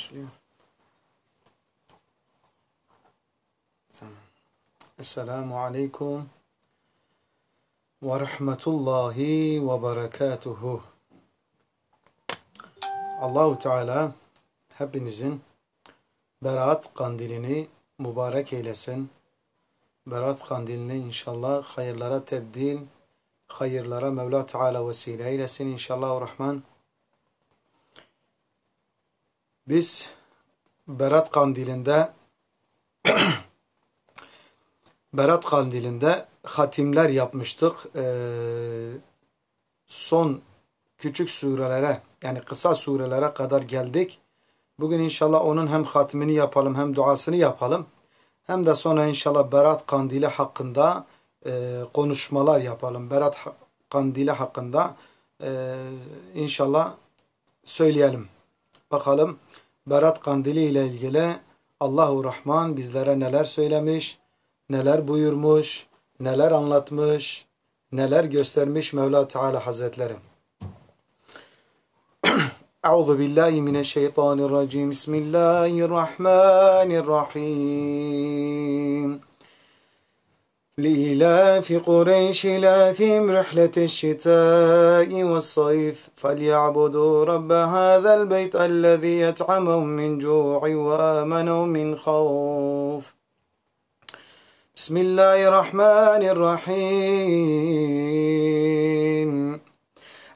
başlıyor. Şey tamam. Esselamu Aleyküm ve Rahmetullahi ve Berekatuhu. Allahu Teala hepinizin Berat kandilini mübarek eylesin. Berat kandilini inşallah hayırlara tebdil, hayırlara Mevla Teala vesile eylesin inşallah Rahman. Biz Berat Kandili'nde Berat Kandili'nde hatimler yapmıştık. Ee, son küçük surelere yani kısa surelere kadar geldik. Bugün inşallah onun hem hatimini yapalım hem duasını yapalım. Hem de sonra inşallah Berat Kandili hakkında e, konuşmalar yapalım. Berat Kandili hakkında e, inşallah söyleyelim. Bakalım Berat Kandili ile ilgili Allahu Rahman bizlere neler söylemiş, neler buyurmuş, neler anlatmış, neler göstermiş Mevla Teala Hazretleri. Euzu billahi mineşşeytanirracim. Bismillahirrahmanirrahim. لإلاف قريش لافهم رحلة الشتاء والصيف فليعبدوا رب هذا البيت الذي أطعمهم من جوع وآمنهم من خوف بسم الله الرحمن الرحيم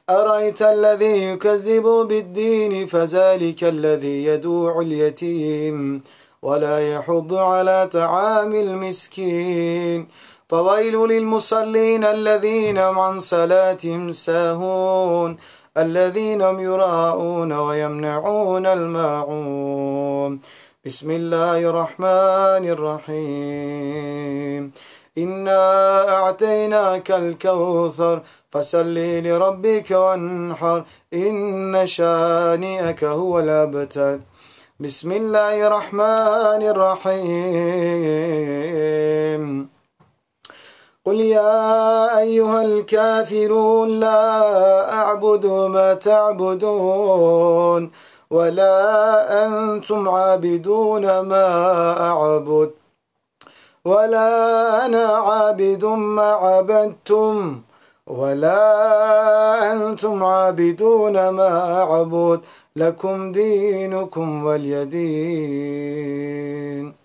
أرأيت الذي يكذب بالدين فذلك الذي يدوع اليتيم ولا يحض على طعام المسكين فويل للمصلين الذين عن صلاتهم ساهون الذين هم يراءون ويمنعون الماعون بسم الله الرحمن الرحيم إنا أعطيناك الكوثر فسل لربك وانحر إن شانئك هو الأبتر بسم الله الرحمن الرحيم قل يا أيها الكافرون لا أعبد ما تعبدون ولا أنتم عابدون ما أعبد ولا أنا عابد ما عبدتم ولا أنتم عابدون ما أعبد لكم دينكم واليدين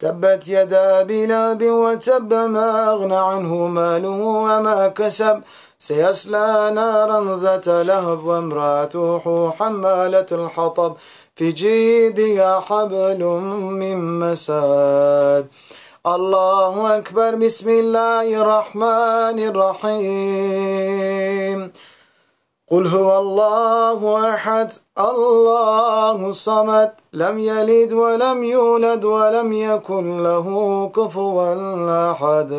تبت يدا أبي لهب وتب ما أغنى عنه ماله وما كسب سيصلى نارا ذات لهب وامرأته حمالة الحطب في جيدها حبل من مساد الله أكبر بسم الله الرحمن الرحيم قل هو الله أحد الله الصمد لم يلد ولم يولد ولم يكن له كفوا أحد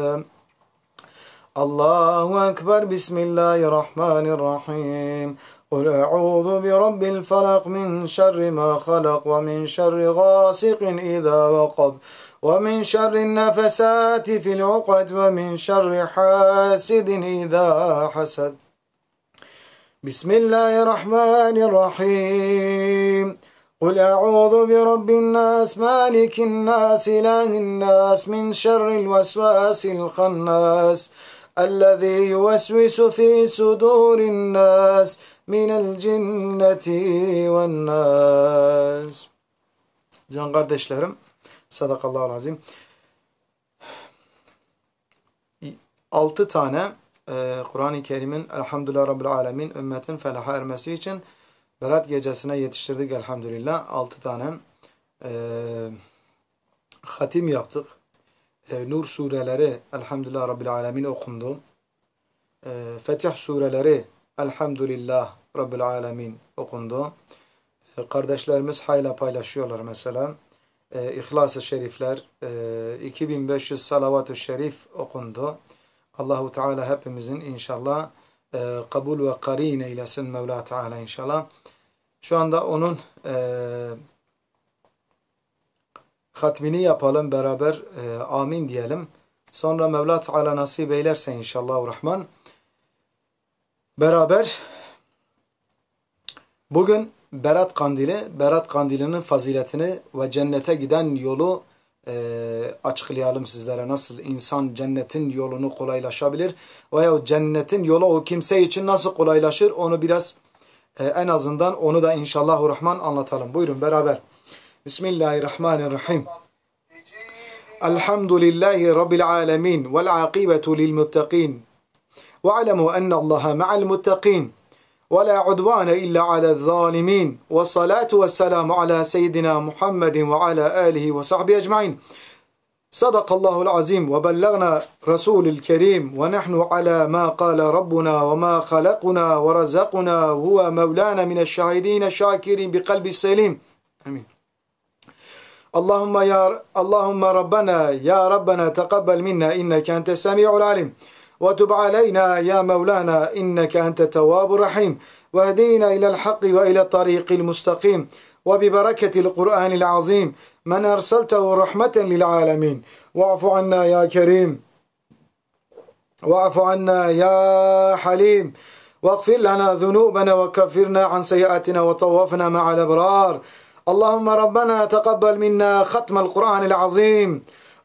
الله أكبر بسم الله الرحمن الرحيم قل أعوذ برب الفلق من شر ما خلق ومن شر غاسق إذا وقب ومن شر النفسات في العقد ومن شر حاسد إذا حسد بسم الله الرحمن الرحيم قل أعوذ برب الناس مالك الناس إله الناس من شر الوسواس الخناس الذي يوسوس في صدور الناس من الجنة والناس Can kardeşlerim, sadakallahu azim. Altı tane ee, Kur'an-ı Kerim'in Elhamdülillah Rabbil Alemin ümmetin felaha ermesi için Berat gecesine yetiştirdik elhamdülillah. 6 tane e, hatim yaptık. E, Nur sureleri elhamdülillah Rabbil Alemin okundu. E, Fetih sureleri elhamdülillah Rabbil Alemin okundu. E, kardeşlerimiz hayla paylaşıyorlar mesela. E, İhlas-ı Şerifler, e, 2500 salavat-ı şerif okundu. Allahu Teala hepimizin inşallah e, kabul ve karin eylesin Mevla Teala inşallah. Şu anda onun e, hatmini yapalım beraber e, amin diyelim. Sonra Mevla Teala nasip eylerse inşallah Rahman. Beraber bugün Berat Kandili, Berat Kandili'nin faziletini ve cennete giden yolu e, açıklayalım sizlere nasıl insan cennetin yolunu kolaylaşabilir veya cennetin yolu o kimse için nasıl kolaylaşır onu biraz e, en azından onu da inşallah rahman anlatalım. Buyurun beraber. Bismillahirrahmanirrahim. Elhamdülillahi Rabbil alemin vel akibetu lil muttaqin. Ve alemu enne Allaha ma'al muttaqin. ولا عدوان إلا على الظالمين والصلاة والسلام على سيدنا محمد وعلى آله وصحبه أجمعين صدق الله العظيم وبلغنا رسول الكريم ونحن على ما قال ربنا وما خلقنا ورزقنا هو مولانا من الشاهدين الشاكرين بقلب السليم آمين اللهم يا اللهم ربنا يا ربنا تقبل منا إنك أنت السميع العليم وتب علينا يا مولانا إنك أنت التواب الرحيم واهدينا إلى الحق وإلى الطريق المستقيم وببركة القرآن العظيم من أرسلته رحمة للعالمين واعف عنا يا كريم واعف عنا يا حليم واغفر لنا ذنوبنا وكفرنا عن سيئاتنا وطوفنا مع الأبرار اللهم ربنا تقبل منا ختم القرآن العظيم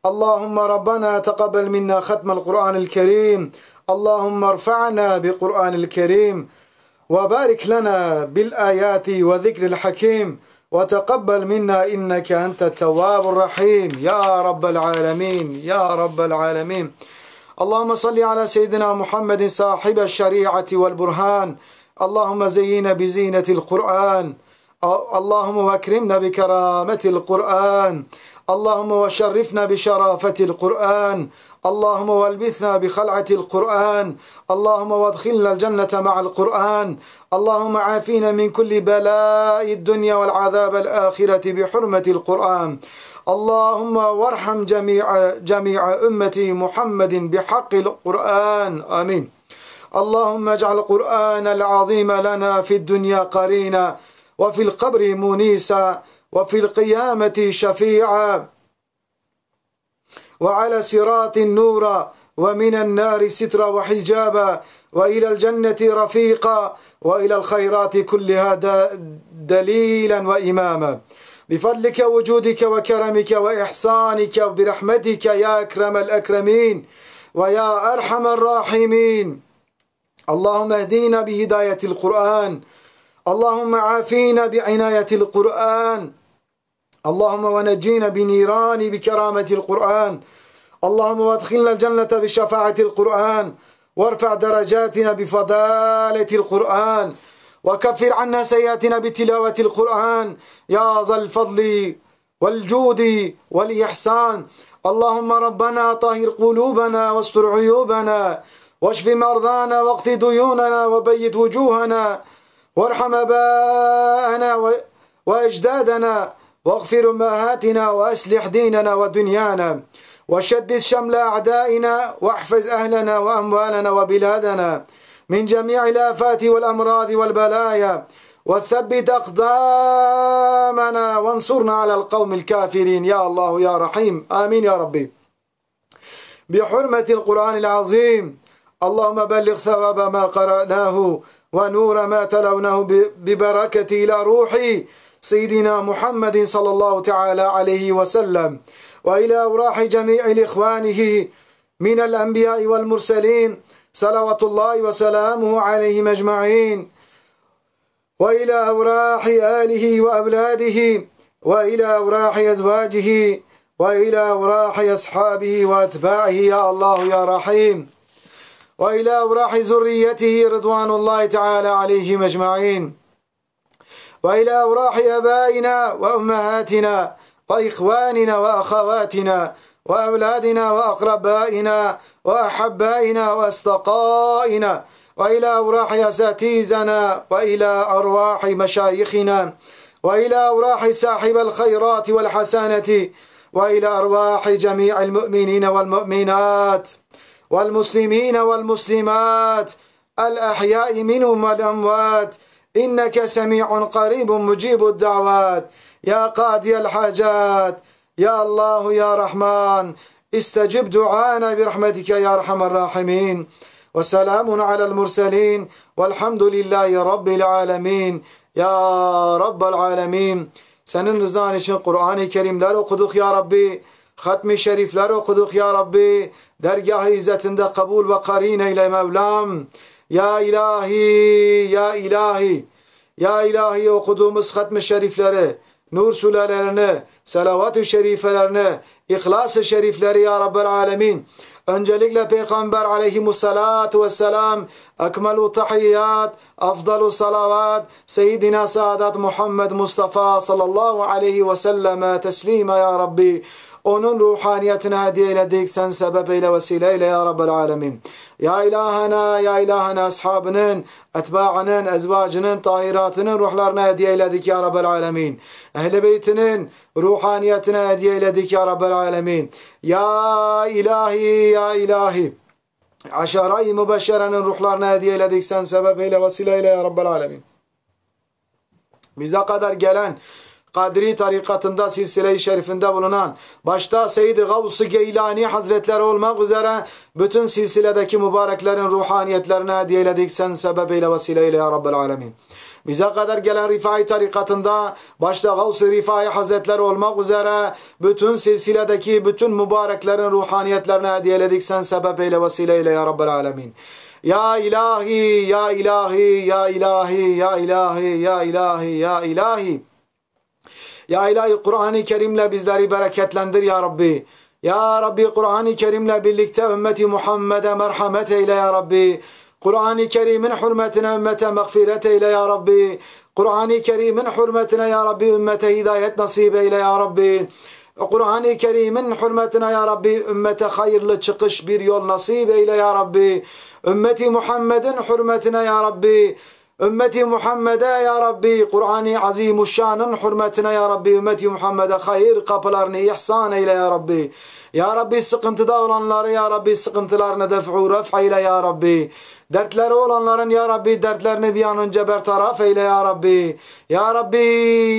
اللهم ربنا تقبل منا ختم القرآن الكريم اللهم ارفعنا بقرآن الكريم وبارك لنا بالآيات وذكر الحكيم وتقبل منا إنك أنت التواب الرحيم يا رب العالمين يا رب العالمين اللهم صل على سيدنا محمد صاحب الشريعة والبرهان اللهم زينا بزينة القرآن اللهم وكرمنا بكرامة القرآن اللهم وشرفنا بشرافة القرآن اللهم والبثنا بخلعة القرآن اللهم وادخلنا الجنة مع القرآن اللهم عافينا من كل بلاء الدنيا والعذاب الآخرة بحرمة القرآن اللهم وارحم جميع, جميع أمة محمد بحق القرآن آمين اللهم اجعل القرآن العظيم لنا في الدنيا قرينا وفي القبر منيسا وفي القيامة شفيعا وعلى صراط النور ومن النار سترا وحجابا وإلى الجنة رفيقا وإلى الخيرات كلها دليلا وإماما بفضلك وجودك وكرمك وإحسانك وبرحمتك يا أكرم الأكرمين ويا أرحم الراحمين اللهم اهدينا بهداية القرآن اللهم عافينا بعناية القرآن اللهم ونجينا بنيران بكرامة القرآن اللهم وادخلنا الجنة بشفاعة القرآن وارفع درجاتنا بفضالة القرآن وكفر عنا سيئاتنا بتلاوة القرآن يا ذا الفضل والجود والإحسان اللهم ربنا طهر قلوبنا واستر عيوبنا واشف مرضانا واقض ديوننا وبيت وجوهنا وارحم آباءنا وأجدادنا واغفر أمهاتنا وأصلح ديننا ودنيانا وشدد شمل أعدائنا واحفظ أهلنا وأموالنا وبلادنا من جميع الآفات والأمراض والبلايا وثبت أقدامنا وانصرنا على القوم الكافرين يا الله يا رحيم آمين يا ربي بحرمة القرآن العظيم اللهم بلغ ثواب ما قرأناه ونور ما تلونه ببركة إلى روح سيدنا محمد صلى الله تعالى عليه وسلم وإلى أوراح جميع إخوانه من الأنبياء والمرسلين صلوات الله وسلامه عليهم أجمعين وإلى أوراح آله وأولاده وإلى أوراح أزواجه وإلى أوراح أصحابه وأتباعه يا الله يا رحيم وإلى أوراح ذريته رضوان الله تعالى عليهم أجمعين وإلى أوراح أبائنا وأمهاتنا وإخواننا وأخواتنا وأولادنا وأقربائنا وأحبائنا وأصدقائنا وإلى أوراح أساتيزنا وإلى أرواح مشايخنا وإلى أوراح صاحب الخيرات والحسنة وإلى أرواح جميع المؤمنين والمؤمنات والمسلمين والمسلمات الأحياء منهم والأموات إنك سميع قريب مجيب الدعوات يا قاضي الحاجات يا الله يا رحمن استجب دعانا برحمتك يا أرحم الراحمين وسلام على المرسلين والحمد لله رب العالمين يا رب العالمين سنن rızan için Kur'an-ı Kerimler okuduk ya Rabbi. Hatmi şerifler okuduk ya Rabbi. Dergah-ı izzetinde kabul ve karin eyle Mevlam. Ya ilahi, ya ilahi. Ya ilahi okuduğumuz hatmi şerifleri, nur sülelerini, salavat-ı şerifelerini, ihlas-ı şerifleri ya Rabbel alemin. Öncelikle Peygamber aleyhimussalatu vesselam ekmelu tahiyyat, afdalu salavat, Seyyidina Saadat Muhammed Mustafa sallallahu aleyhi ve selleme teslime ya Rabbi. Onun ruhaniyetine hediye eyledik. Sen sebep eyle, vesile eyle ya Rabbel Alemin. Ya ilahana, ya ilahana ashabının, etbaının, ezvacının, tahiratının ruhlarına hediye eyledik ya Rabbel Alemin. Ehl-i beytinin ruhaniyetine hediye eyledik ya Rabbel Alemin. Ya ilahi, ya ilahi. Aşara-i mübeşşerenin ruhlarına hediye eyledik. Sen sebep eyle, vesile eyle ya Rabbel Alemin. Bize kadar gelen Kadri tarikatında silsile-i şerifinde bulunan, başta Seyyid-i Gavs-ı Geylani Hazretleri olmak üzere bütün silsiledeki mübareklerin ruhaniyetlerine hediye eyledik. Sen sebebiyle vesileyle ya Rabbel Alemin. Bize kadar gelen Rifai tarikatında başta Gavs-ı Rifai Hazretleri olmak üzere bütün silsiledeki bütün mübareklerin ruhaniyetlerine hediyeledik sen sebebiyle vesileyle ya Rabbel Alemin. Ya ilahi, ya ilahi, ya ilahi, ya ilahi, ya ilahi, ya ilahi. Ya ilahi. Ya ilahi Kur'an-ı Kerim'le bizleri bereketlendir ya Rabbi. Ya Rabbi Kur'an-ı Kerim'le birlikte ümmeti Muhammed'e merhamet eyle ya Rabbi. Kur'an-ı Kerim'in hürmetine ümmete mağfiret eyle ya Rabbi. Kur'an-ı Kerim'in hürmetine ya Rabbi ümmete hidayet nasip eyle ya Rabbi. Kur'an-ı Kerim'in hürmetine ya Rabbi ümmete hayırlı çıkış bir yol nasip eyle ya Rabbi. Ümmeti Muhammed'in hürmetine ya Rabbi Ümmeti Muhammed'e ya Rabbi Kur'an-ı Azimuşşan'ın hürmetine ya Rabbi ümmeti Muhammed'e hayır kapılarını ihsan eyle ya Rabbi. Ya Rabbi sıkıntıda olanları Ya Rabbi sıkıntılarını def'u ref'a ile Ya Rabbi. Dertleri olanların Ya Rabbi dertlerini bir an önce bertaraf eyle Ya Rabbi. Ya Rabbi,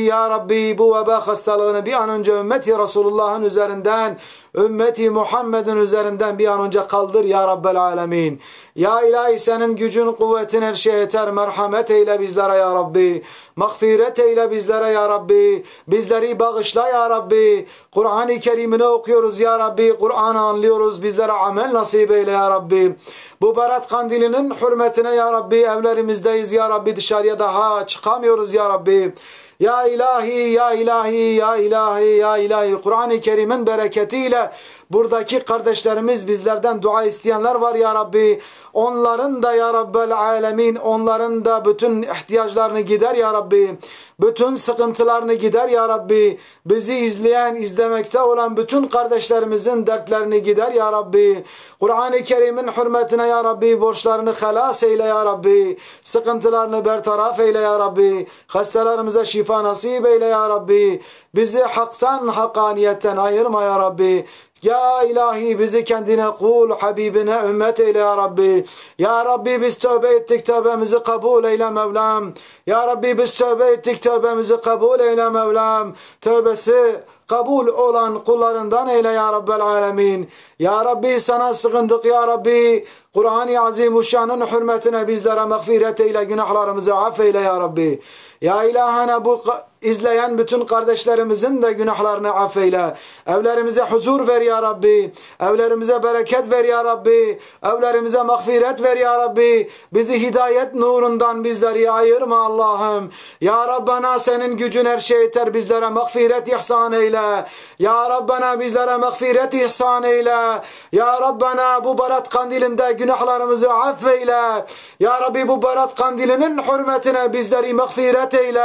Ya Rabbi bu veba hastalığını bir an önce ümmeti Resulullah'ın üzerinden, ümmeti Muhammed'in üzerinden bir an önce kaldır Ya Rabbel Alemin. Ya İlahi senin gücün, kuvvetin her şeye yeter. Merhamet eyle bizlere Ya Rabbi. Mağfiret eyle bizlere Ya Rabbi. Bizleri bağışla Ya Rabbi. Kur'an-ı Kerim'ini okuyoruz Ya Rabbi. Rabbi. Kur'an anlıyoruz. Bizlere amel nasip eyle ya Rabbi. Bu Berat Kandili'nin hürmetine ya Rabbi evlerimizdeyiz ya Rabbi dışarıya daha çıkamıyoruz ya Rabbi. Ya ilahi, ya ilahi, ya ilahi, ya ilahi. Kur'an-ı Kerim'in bereketiyle Buradaki kardeşlerimiz bizlerden dua isteyenler var ya Rabbi. Onların da ya Rabbel alemin onların da bütün ihtiyaçlarını gider ya Rabbi. Bütün sıkıntılarını gider ya Rabbi. Bizi izleyen, izlemekte olan bütün kardeşlerimizin dertlerini gider ya Rabbi. Kur'an-ı Kerim'in hürmetine ya Rabbi borçlarını helas eyle ya Rabbi. Sıkıntılarını bertaraf eyle ya Rabbi. Hastalarımıza şifa nasip eyle ya Rabbi. Bizi haktan, hakaniyetten ayırma ya Rabbi. Ya ilahi bizi kendine kul, Habibine ümmet eyle ya Rabbi. Ya Rabbi biz tövbe ettik tövbemizi kabul eyle Mevlam. Ya Rabbi biz tövbe ettik tövbemizi kabul eyle Mevlam. Tövbesi kabul olan kullarından eyle ya Rabbel Alemin. Ya Rabbi sana sığındık ya Rabbi. Kur'an-ı Azimuşşan'ın hürmetine bizlere mağfiret eyle günahlarımızı affeyle ya Rabbi. Ya ilahana bu izleyen bütün kardeşlerimizin de günahlarını affeyle. Evlerimize huzur ver ya Rabbi. Evlerimize bereket ver ya Rabbi. Evlerimize mağfiret ver ya Rabbi. Bizi hidayet nurundan bizleri ayırma Allah'ım. Ya Rabbana senin gücün her şey yeter. Bizlere mağfiret ihsan eyle. Ya Rabbana bizlere mağfiret ihsan eyle. Ya Rabbana bu barat kandilinde günahlarımızı affeyle. Ya Rabbi bu barat kandilinin hürmetine bizleri mağfiret eyle.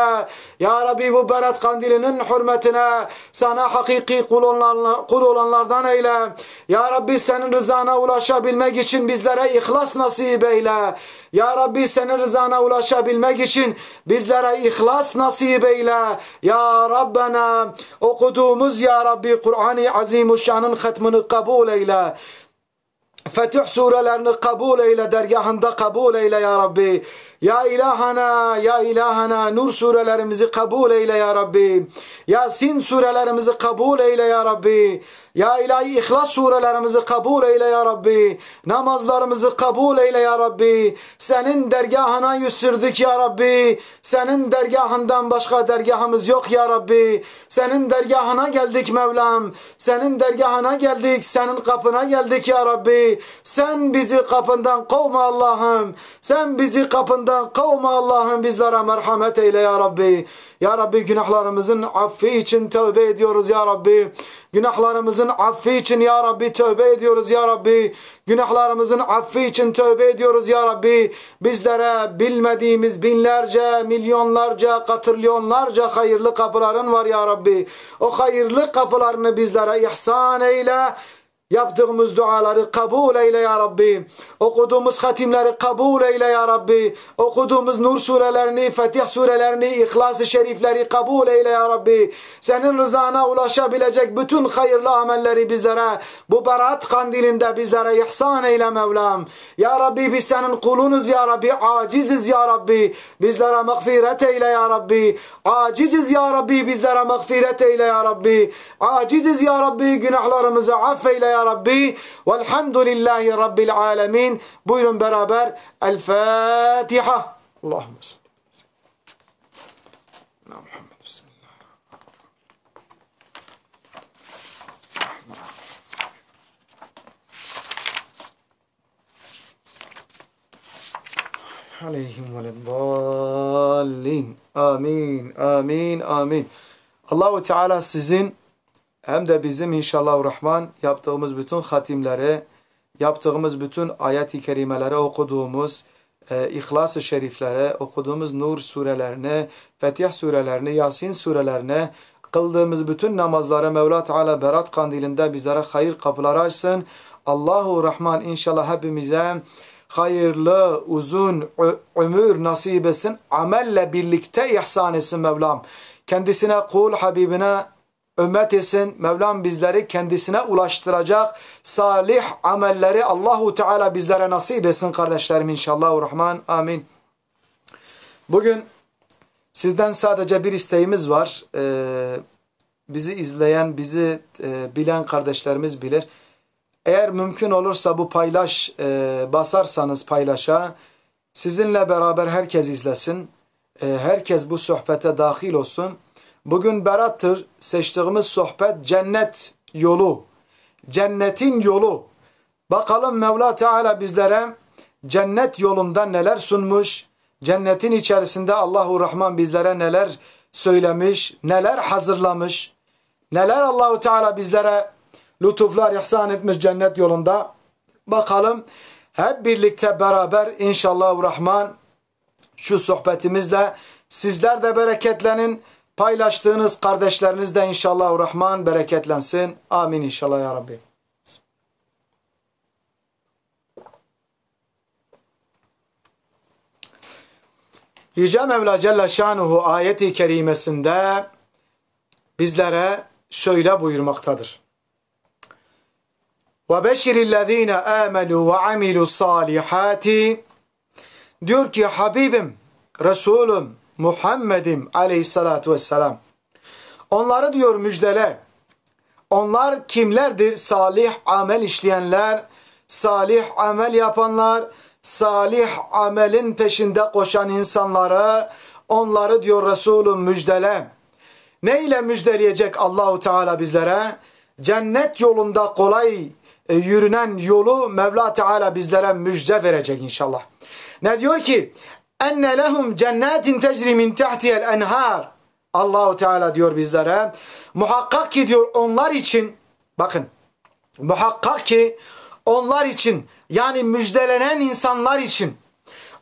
Ya Rabbi bu berat kandilinin hürmetine sana hakiki kul, olanlar, kul olanlardan eyle. Ya Rabbi senin rızana ulaşabilmek için bizlere ihlas nasip eyle. Ya Rabbi senin rızana ulaşabilmek için bizlere ihlas nasip eyle. Ya Rabbena okuduğumuz Ya Rabbi Kur'an-ı Azimuşşan'ın hatmını kabul eyle. Fetih surelerini kabul eyle, dergahında kabul eyle Ya Rabbi. Ya ilahana, ya ilahana nur surelerimizi kabul eyle ya Rabbi. Yasin surelerimizi kabul eyle ya Rabbi. Ya ilahi ihlas surelerimizi kabul eyle ya Rabbi. Namazlarımızı kabul eyle ya Rabbi. Senin dergahına yüz ya Rabbi. Senin dergahından başka dergahımız yok ya Rabbi. Senin dergahına geldik Mevlam. Senin dergahına geldik. Senin kapına geldik ya Rabbi. Sen bizi kapından kovma Allah'ım. Sen bizi kapından da kavme Allah'ım bizlere merhamet eyle ya Rabbi. Ya Rabbi günahlarımızın affi için tövbe ediyoruz ya Rabbi. Günahlarımızın affi için ya Rabbi tövbe ediyoruz ya Rabbi. Günahlarımızın affi için tövbe ediyoruz ya Rabbi. Bizlere bilmediğimiz binlerce, milyonlarca, katrilyonlarca hayırlı kapıların var ya Rabbi. O hayırlı kapılarını bizlere ihsan eyle. Yaptığımız duaları kabul eyle ya Rabbi. Okuduğumuz hatimleri kabul eyle ya Rabbi. Okuduğumuz nur surelerini, fetih surelerini, ihlas-ı şerifleri kabul eyle ya Rabbi. Senin rızana ulaşabilecek bütün hayırlı amelleri bizlere bu berat kandilinde bizlere ihsan eyle Mevlam. Ya Rabbi biz senin kulunuz ya Rabbi. Aciziz ya Rabbi. Bizlere mağfiret eyle ya Rabbi. Aciziz ya Rabbi bizlere mağfiret eyle ya Rabbi. Aciziz ya Rabbi günahlarımızı affeyle ya ila rabbi velhamdülillahi rabbil alemin. Buyurun beraber El Fatiha. Allahümme salli. aleyhim veleddallin. Amin, amin, amin. Allahu Teala sizin hem de bizim inşallah Rahman yaptığımız bütün hatimleri, yaptığımız bütün ayet-i kerimeleri okuduğumuz, e, İhlas-ı Şeriflere, okuduğumuz Nur surelerini, Fetih surelerini, Yasin surelerini, kıldığımız bütün namazlara Mevla Teala Berat Kandilinde bizlere hayır kapılar açsın. Allahu Rahman inşallah hepimize hayırlı, uzun ömür nasip etsin. Amelle birlikte ihsan etsin Mevlam. Kendisine kul, Habibine ümmetisin. Mevlam bizleri kendisine ulaştıracak salih amelleri Allahu Teala bizlere nasip etsin kardeşlerim inşallah. Rahman. Amin. Bugün sizden sadece bir isteğimiz var. Ee, bizi izleyen, bizi e, bilen kardeşlerimiz bilir. Eğer mümkün olursa bu paylaş e, basarsanız paylaşa sizinle beraber herkes izlesin. E, herkes bu sohbete dahil olsun. Bugün berattır. Seçtiğimiz sohbet cennet yolu. Cennetin yolu. Bakalım Mevla Teala bizlere cennet yolunda neler sunmuş, cennetin içerisinde Allahu Rahman bizlere neler söylemiş, neler hazırlamış, neler Allahu Teala bizlere lütuflar ihsan etmiş cennet yolunda. Bakalım hep birlikte beraber inşallah Rahman şu sohbetimizle sizler de bereketlenin. Paylaştığınız kardeşleriniz de inşallah Rahman bereketlensin. Amin inşallah ya Rabbi. Yüce Mevla Celle Şanuhu ayeti kerimesinde bizlere şöyle buyurmaktadır. وَبَشِرِ الَّذ۪ينَ آمَنُوا وَعَمِلُوا الصَّالِحَاتِ Diyor ki Habibim, Resulüm, Muhammedim aleyhissalatu vesselam. Onları diyor müjdele. Onlar kimlerdir? Salih amel işleyenler, salih amel yapanlar, salih amelin peşinde koşan insanları, onları diyor Resulüm müjdele. Ne ile müjdeleyecek Allahu Teala bizlere? Cennet yolunda kolay e, yürünen yolu Mevla Teala bizlere müjde verecek inşallah. Ne diyor ki? enne lehum cennetin tecri min tahtiyel enhar. Allahu Teala diyor bizlere muhakkak ki diyor onlar için bakın muhakkak ki onlar için yani müjdelenen insanlar için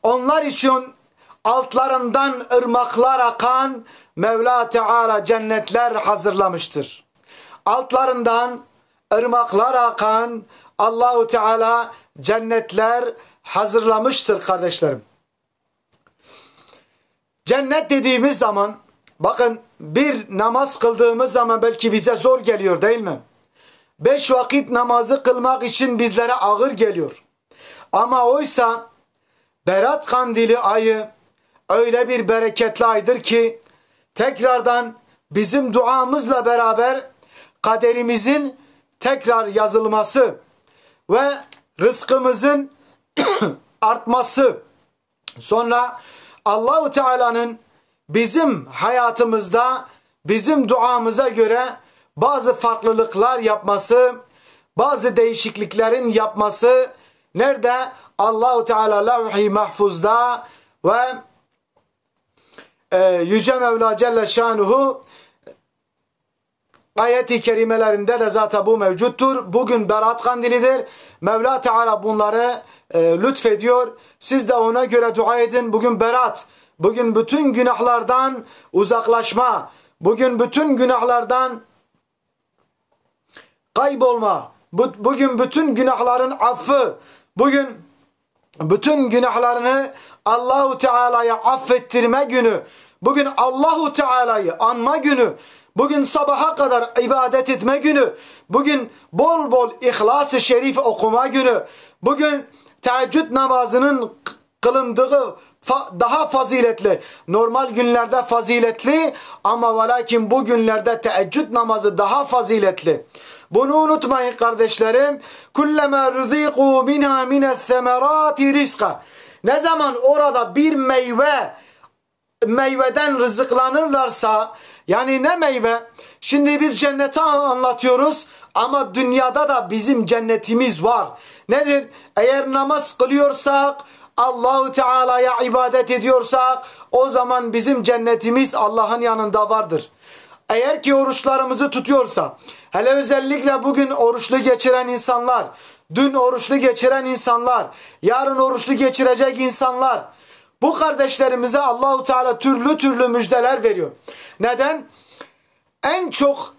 onlar için altlarından ırmaklar akan Mevla Teala cennetler hazırlamıştır. Altlarından ırmaklar akan Allahu Teala cennetler hazırlamıştır kardeşlerim. Cennet dediğimiz zaman bakın bir namaz kıldığımız zaman belki bize zor geliyor değil mi? Beş vakit namazı kılmak için bizlere ağır geliyor. Ama oysa Berat Kandili ayı öyle bir bereketli aydır ki tekrardan bizim duamızla beraber kaderimizin tekrar yazılması ve rızkımızın artması sonra Allahu Teala'nın bizim hayatımızda bizim duamıza göre bazı farklılıklar yapması, bazı değişikliklerin yapması nerede? Allahu Teala levh-i mahfuzda ve e, Yüce Mevla Celle Şanuhu ayeti kerimelerinde de zaten bu mevcuttur. Bugün berat kandilidir. Mevla Teala bunları e, lütfediyor. Siz de ona göre dua edin. Bugün berat, bugün bütün günahlardan uzaklaşma, bugün bütün günahlardan kaybolma, bu, bugün bütün günahların affı, bugün bütün günahlarını Allahu Teala'ya affettirme günü, bugün Allahu Teala'yı anma günü, bugün sabaha kadar ibadet etme günü, bugün bol bol İhlas-ı Şerif okuma günü, bugün teheccüd namazının kılındığı fa daha faziletli, normal günlerde faziletli ama ve lakin bu günlerde teheccüd namazı daha faziletli. Bunu unutmayın kardeşlerim. Kullema ruziqu minha mine's semerati rizqa. Ne zaman orada bir meyve meyveden rızıklanırlarsa yani ne meyve? Şimdi biz cenneti anlatıyoruz ama dünyada da bizim cennetimiz var. Nedir? Eğer namaz kılıyorsak, Allahu Teala'ya ibadet ediyorsak o zaman bizim cennetimiz Allah'ın yanında vardır. Eğer ki oruçlarımızı tutuyorsa, hele özellikle bugün oruçlu geçiren insanlar, dün oruçlu geçiren insanlar, yarın oruçlu geçirecek insanlar, bu kardeşlerimize Allahu Teala türlü türlü müjdeler veriyor. Neden? En çok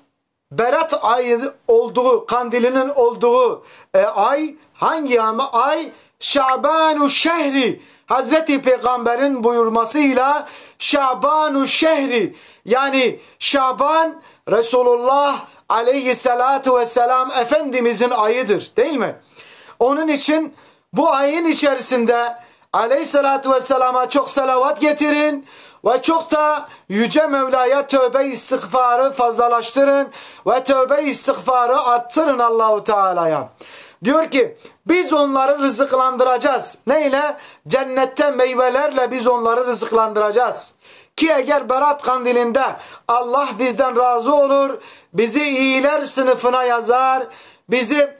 berat ayı olduğu, kandilinin olduğu e, ay hangi ama ay? Şabanu şehri. Hazreti Peygamber'in buyurmasıyla Şabanu şehri yani Şaban Resulullah aleyhissalatu vesselam Efendimizin ayıdır değil mi? Onun için bu ayın içerisinde aleyhissalatu vesselama çok salavat getirin ve çok da Yüce Mevla'ya tövbe istiğfarı fazlalaştırın ve tövbe istiğfarı arttırın Allahu Teala'ya. Diyor ki biz onları rızıklandıracağız. Neyle? Cennette meyvelerle biz onları rızıklandıracağız. Ki eğer berat kandilinde Allah bizden razı olur, bizi iyiler sınıfına yazar, bizi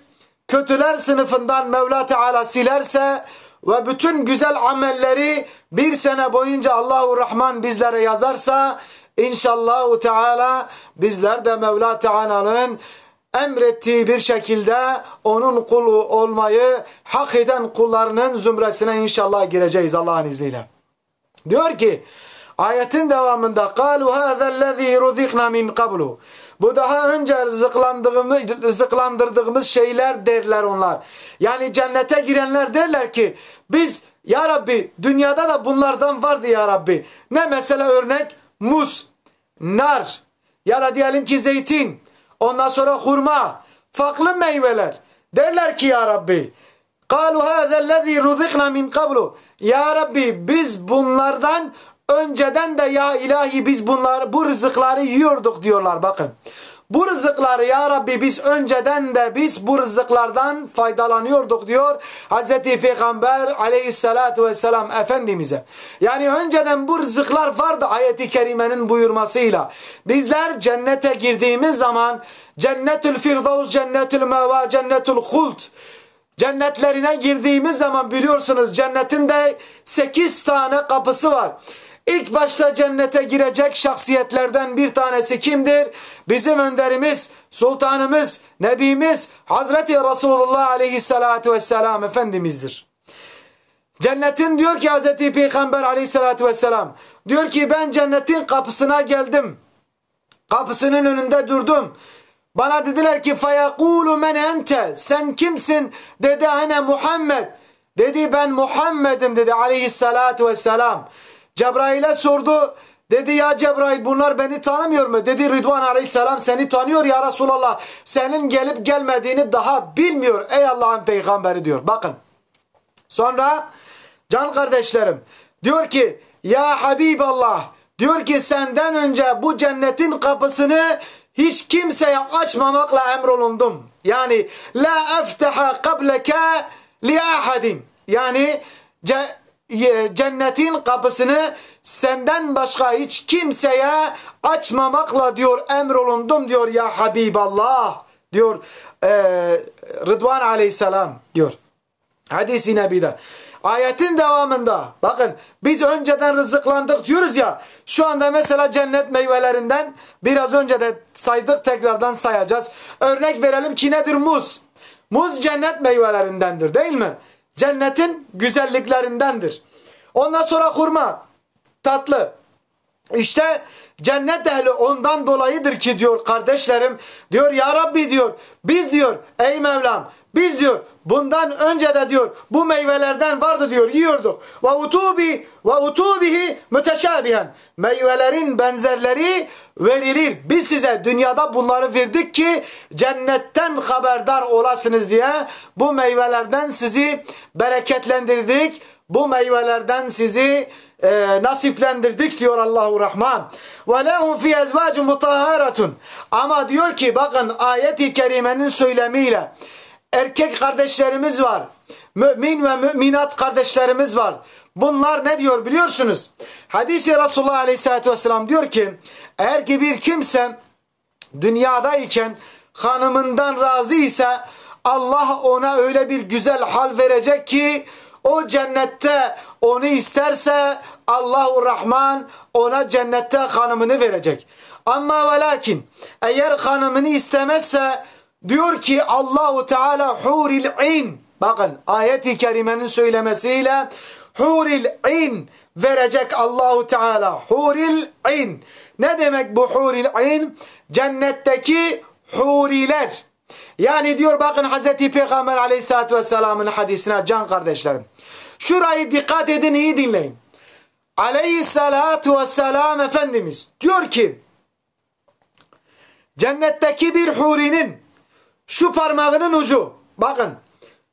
kötüler sınıfından Mevla Teala silerse ve bütün güzel amelleri bir sene boyunca Allahu Rahman bizlere yazarsa inşallahu Teala bizler de Mevla Teala'nın emrettiği bir şekilde onun kulu olmayı hak eden kullarının zümresine inşallah gireceğiz Allah'ın izniyle. Diyor ki Ayetin devamında قَالُوا هَذَا الَّذ۪ي رُذِقْنَا مِنْ قَبْلُ Bu daha önce rızıklandığımız, rızıklandırdığımız şeyler derler onlar. Yani cennete girenler derler ki biz ya Rabbi dünyada da bunlardan vardı ya Rabbi. Ne mesela örnek? Muz, nar ya da diyelim ki zeytin. Ondan sonra hurma. Farklı meyveler. Derler ki ya Rabbi. قَالُوا هَذَا الَّذ۪ي رُذِقْنَا مِنْ قَبْلُ Ya Rabbi biz bunlardan Önceden de ya ilahi biz bunları bu rızıkları yiyorduk diyorlar bakın. Bu rızıkları ya Rabbi biz önceden de biz bu rızıklardan faydalanıyorduk diyor Hz. Peygamber aleyhissalatu vesselam Efendimiz'e. Yani önceden bu rızıklar vardı ayeti kerimenin buyurmasıyla. Bizler cennete girdiğimiz zaman cennetül firdavs, cennetül meva, cennetül kult cennetlerine girdiğimiz zaman biliyorsunuz cennetin de 8 tane kapısı var. İlk başta cennete girecek şahsiyetlerden bir tanesi kimdir? Bizim önderimiz, sultanımız, nebimiz Hazreti Resulullah aleyhissalatu vesselam Efendimiz'dir. Cennetin diyor ki Hazreti Peygamber aleyhissalatu vesselam diyor ki ben cennetin kapısına geldim. Kapısının önünde durdum. Bana dediler ki feyekulu men ente sen kimsin dedi ene Muhammed dedi ben Muhammed'im dedi aleyhissalatu vesselam. Cebrail'e sordu. Dedi ya Cebrail bunlar beni tanımıyor mu? Dedi Rıdvan Aleyhisselam seni tanıyor ya Resulallah. Senin gelip gelmediğini daha bilmiyor. Ey Allah'ın peygamberi diyor. Bakın. Sonra can kardeşlerim diyor ki ya Habiballah diyor ki senden önce bu cennetin kapısını hiç kimseye açmamakla emrolundum. Yani la efteha kableke li ahadin. Yani ce cennetin kapısını senden başka hiç kimseye açmamakla diyor emrolundum diyor ya Habiballah diyor e, Rıdvan aleyhisselam diyor. Hadis-i Nebi'de. Ayetin devamında bakın biz önceden rızıklandık diyoruz ya şu anda mesela cennet meyvelerinden biraz önce de saydık tekrardan sayacağız. Örnek verelim ki nedir muz? Muz cennet meyvelerindendir değil mi? Cennetin güzelliklerindendir. Ondan sonra hurma tatlı. İşte cennet ehli ondan dolayıdır ki diyor kardeşlerim. Diyor ya Rabbi diyor biz diyor ey Mevlam biz diyor Bundan önce de diyor bu meyvelerden vardı diyor yiyorduk. Ve utubi ve utubihi müteşabihen. Meyvelerin benzerleri verilir. Biz size dünyada bunları verdik ki cennetten haberdar olasınız diye bu meyvelerden sizi bereketlendirdik. Bu meyvelerden sizi e, nasiplendirdik diyor Allahu Rahman. Ve lehum fi ezvacun mutahharatun. Ama diyor ki bakın ayeti kerimenin söylemiyle erkek kardeşlerimiz var. Mümin ve müminat kardeşlerimiz var. Bunlar ne diyor biliyorsunuz? Hadisi Resulullah Aleyhisselatü Vesselam diyor ki eğer ki bir kimse dünyadayken hanımından razı ise Allah ona öyle bir güzel hal verecek ki o cennette onu isterse Allahu Rahman ona cennette hanımını verecek. Ama ve lakin eğer hanımını istemezse Diyor ki Allahu Teala huril in. Bakın ayeti kerimenin söylemesiyle huril in verecek Allahu Teala. Huril in. Ne demek bu huril in? Cennetteki huriler. Yani diyor bakın Hazreti Peygamber aleyhissalatü vesselamın hadisine can kardeşlerim. Şurayı dikkat edin iyi dinleyin. Aleyhissalatü vesselam Efendimiz diyor ki cennetteki bir hurinin şu parmağının ucu bakın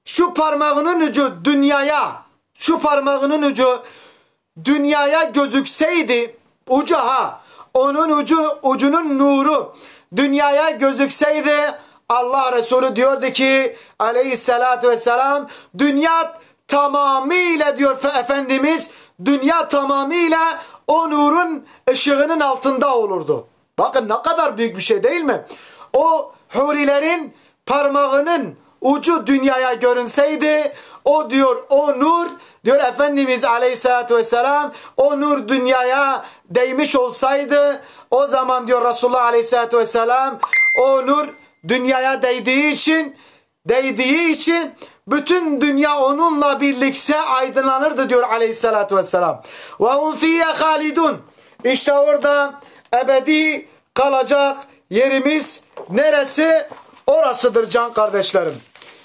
şu parmağının ucu dünyaya şu parmağının ucu dünyaya gözükseydi ucu ha onun ucu ucunun nuru dünyaya gözükseydi Allah Resulü diyordu ki aleyhissalatü vesselam dünya tamamıyla diyor Efendimiz dünya tamamıyla o nurun ışığının altında olurdu. Bakın ne kadar büyük bir şey değil mi? O hurilerin parmağının ucu dünyaya görünseydi o diyor o nur diyor Efendimiz aleyhissalatü vesselam o nur dünyaya değmiş olsaydı o zaman diyor Resulullah aleyhissalatü vesselam o nur dünyaya değdiği için değdiği için bütün dünya onunla birlikte aydınlanırdı diyor aleyhissalatü vesselam. Ve unfiye halidun. İşte orada ebedi kalacak yerimiz neresi? orasıdır can kardeşlerim.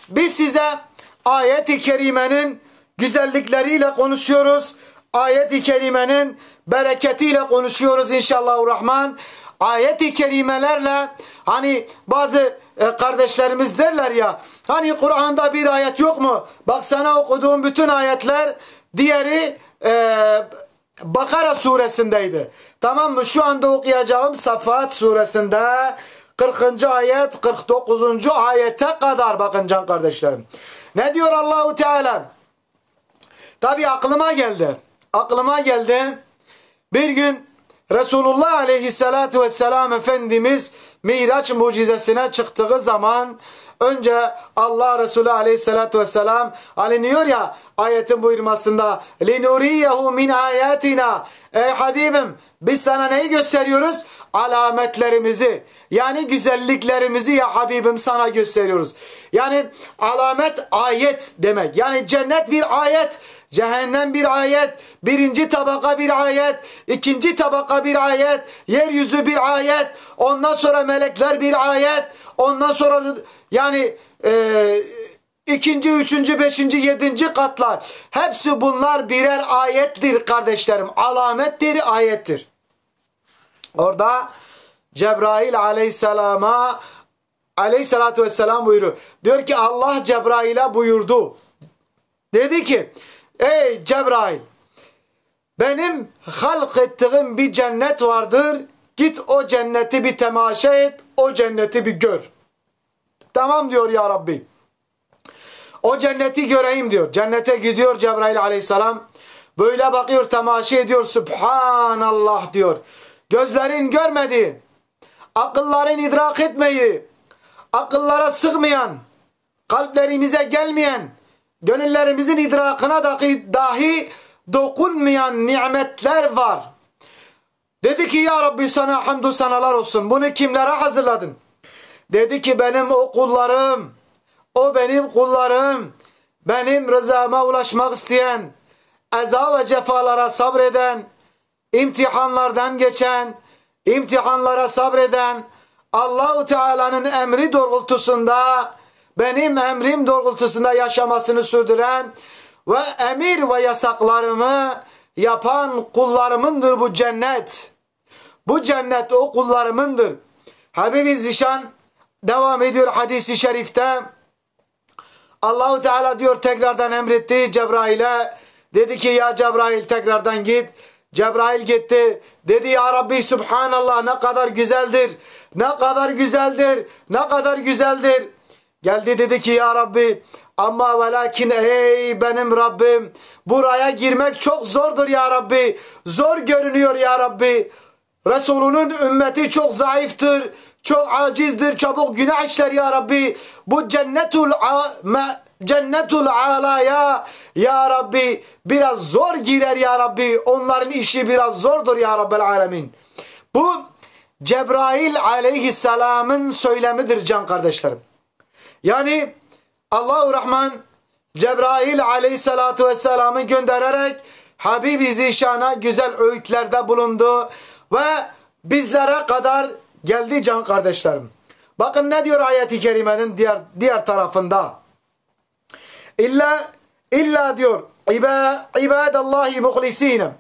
Biz size ayet-i kerimenin güzellikleriyle konuşuyoruz. Ayet-i kerimenin bereketiyle konuşuyoruz inşallah rahman. Ayet-i kerimelerle hani bazı e, kardeşlerimiz derler ya hani Kur'an'da bir ayet yok mu? Bak sana okuduğum bütün ayetler diğeri e, Bakara suresindeydi. Tamam mı? Şu anda okuyacağım Safat suresinde 40. ayet 49. ayete kadar bakın can kardeşlerim. Ne diyor Allahu Teala? Tabi aklıma geldi. Aklıma geldi. Bir gün Resulullah aleyhissalatu vesselam Efendimiz Miraç mucizesine çıktığı zaman önce Allah Resulü aleyhissalatu vesselam aliniyor ya ayetin buyurmasında linuriyehu min ayatina ey Habibim biz sana neyi gösteriyoruz? Alametlerimizi yani güzelliklerimizi ya Habibim sana gösteriyoruz. Yani alamet ayet demek. Yani cennet bir ayet, cehennem bir ayet, birinci tabaka bir ayet, ikinci tabaka bir ayet, yeryüzü bir ayet, ondan sonra melekler bir ayet, ondan sonra yani e, ikinci, üçüncü, beşinci, yedinci katlar. Hepsi bunlar birer ayettir kardeşlerim. Alamettir, ayettir. Orada Cebrail aleyhisselama aleyhissalatü vesselam buyuruyor. Diyor ki Allah Cebrail'e buyurdu. Dedi ki ey Cebrail benim halk ettiğim bir cennet vardır. Git o cenneti bir temaşa et, o cenneti bir gör. Tamam diyor ya Rabbi. O cenneti göreyim diyor. Cennete gidiyor Cebrail aleyhisselam. Böyle bakıyor temaşi ediyor. Subhanallah diyor. Gözlerin görmedi, akılların idrak etmeyi, akıllara sığmayan, kalplerimize gelmeyen, gönüllerimizin idrakına dahi, dahi dokunmayan nimetler var. Dedi ki ya Rabbi sana hamdü sanalar olsun. Bunu kimlere hazırladın? Dedi ki benim o kullarım, o benim kullarım, benim rızama ulaşmak isteyen, eza ve cefalara sabreden, imtihanlardan geçen, imtihanlara sabreden, Allahu Teala'nın emri doğrultusunda, benim emrim doğrultusunda yaşamasını sürdüren ve emir ve yasaklarımı yapan kullarımındır bu cennet. Bu cennet o kullarımındır. Habibi Zişan devam ediyor hadisi şerifte. Allahu Teala diyor tekrardan emretti Cebrail'e. Dedi ki ya Cebrail tekrardan git. Cebrail gitti. Dedi ya Rabbi subhanallah ne kadar güzeldir. Ne kadar güzeldir. Ne kadar güzeldir. Geldi dedi ki ya Rabbi ama ve lakin ey benim Rabbim buraya girmek çok zordur ya Rabbi. Zor görünüyor ya Rabbi. Resulünün ümmeti çok zayıftır çok acizdir, çabuk günah işler ya Rabbi. Bu cennetul a'me Cennetul alaya ya Rabbi biraz zor girer ya Rabbi. Onların işi biraz zordur ya Rabbel alemin. Bu Cebrail aleyhisselamın söylemidir can kardeşlerim. Yani Allahu Rahman Cebrail aleyhissalatu vesselam'ı göndererek Habibi Zişan'a güzel öğütlerde bulundu ve bizlere kadar geldi can kardeşlerim. Bakın ne diyor ayet ayeti kerimenin diğer diğer tarafında. İlla illa diyor İba, ibadallahi muhlisine.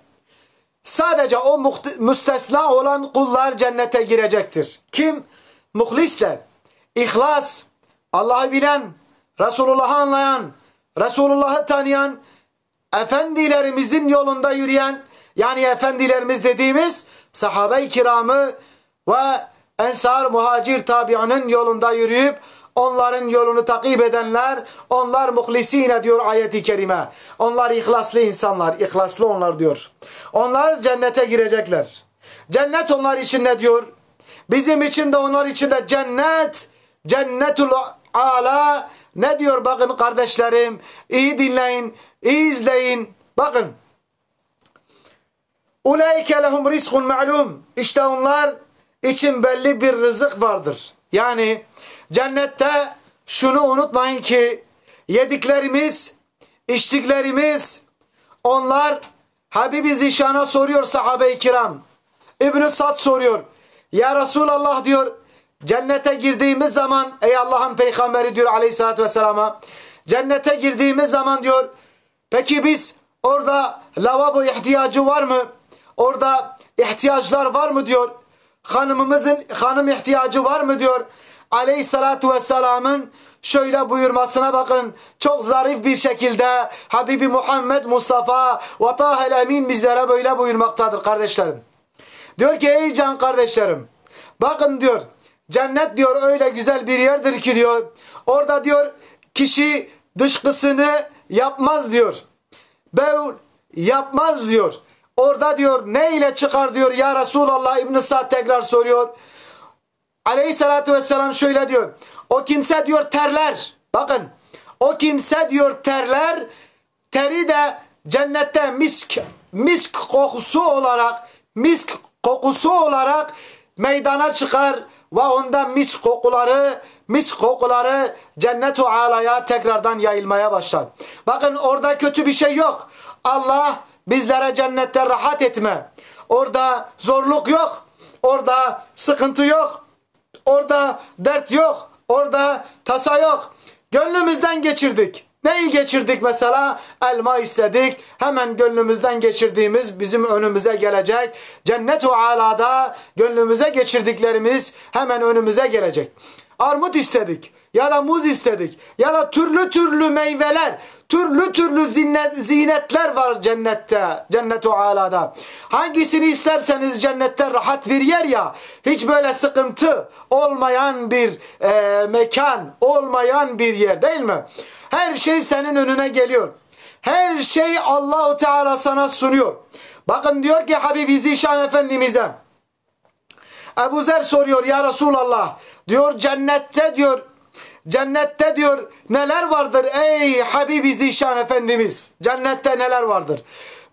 Sadece o müstesna olan kullar cennete girecektir. Kim? Muhlisler. İhlas, Allah'ı bilen, Resulullah'ı anlayan, Resulullah'ı tanıyan, efendilerimizin yolunda yürüyen, yani efendilerimiz dediğimiz sahabe-i kiramı ve Ensar muhacir tabianın yolunda yürüyüp onların yolunu takip edenler onlar muhlisine diyor ayeti kerime. Onlar ihlaslı insanlar, ihlaslı onlar diyor. Onlar cennete girecekler. Cennet onlar için ne diyor? Bizim için de onlar için de cennet, cennetul ala ne diyor bakın kardeşlerim? iyi dinleyin, iyi izleyin. Bakın. Ulaike lehum rizkun ma'lum. İşte onlar için belli bir rızık vardır. Yani cennette şunu unutmayın ki yediklerimiz, içtiklerimiz onlar Habibi Zişan'a soruyor sahabe-i kiram. İbn-i Sad soruyor. Ya Resulallah diyor cennete girdiğimiz zaman ey Allah'ın peygamberi diyor aleyhissalatü vesselama cennete girdiğimiz zaman diyor peki biz orada lavabo ihtiyacı var mı? Orada ihtiyaçlar var mı diyor hanımımızın hanım ihtiyacı var mı diyor. Aleyhissalatu vesselamın şöyle buyurmasına bakın. Çok zarif bir şekilde Habibi Muhammed Mustafa ve Tahel Emin bizlere böyle buyurmaktadır kardeşlerim. Diyor ki ey can kardeşlerim bakın diyor cennet diyor öyle güzel bir yerdir ki diyor orada diyor kişi dışkısını yapmaz diyor. Bevl yapmaz diyor. Orada diyor ne ile çıkar diyor ya Resulallah İbn-i Sa'd tekrar soruyor. Aleyhissalatü vesselam şöyle diyor. O kimse diyor terler. Bakın o kimse diyor terler. Teri de cennette misk, misk kokusu olarak misk kokusu olarak meydana çıkar ve ondan mis kokuları mis kokuları cennetu alaya tekrardan yayılmaya başlar. Bakın orada kötü bir şey yok. Allah Bizlere cennette rahat etme. Orada zorluk yok. Orada sıkıntı yok. Orada dert yok. Orada tasa yok. Gönlümüzden geçirdik. Neyi geçirdik mesela? Elma istedik. Hemen gönlümüzden geçirdiğimiz bizim önümüze gelecek. Cennet-u alada gönlümüze geçirdiklerimiz hemen önümüze gelecek armut istedik ya da muz istedik ya da türlü türlü meyveler, türlü türlü zinetler var cennette, cennetu alada. Hangisini isterseniz cennette rahat bir yer ya, hiç böyle sıkıntı olmayan bir e, mekan, olmayan bir yer değil mi? Her şey senin önüne geliyor. Her şey Allahu Teala sana sunuyor. Bakın diyor ki Habibi Zişan Efendimiz'e Ebu Zer soruyor ya Resulallah. Diyor cennette diyor Cennette diyor neler vardır ey Habibi Zişan Efendimiz. Cennette neler vardır.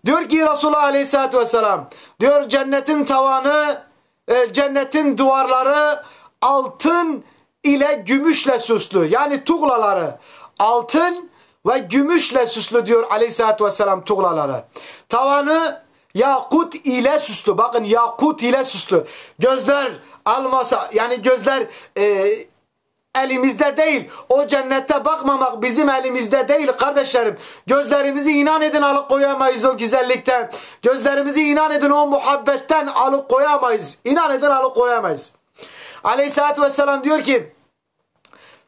Diyor ki Resulullah Aleyhisselatü Vesselam. Diyor cennetin tavanı, e, cennetin duvarları altın ile gümüşle süslü. Yani tuğlaları altın ve gümüşle süslü diyor Aleyhisselatü Vesselam tuğlaları. Tavanı Yakut ile süslü. Bakın yakut ile süslü. Gözler almasa yani gözler e, elimizde değil. O cennette bakmamak bizim elimizde değil kardeşlerim. Gözlerimizi inan edin koyamayız o güzellikten. Gözlerimizi inan edin o muhabbetten alıkoyamayız. İnan edin alıkoyamayız. Aleyhissalatü vesselam diyor ki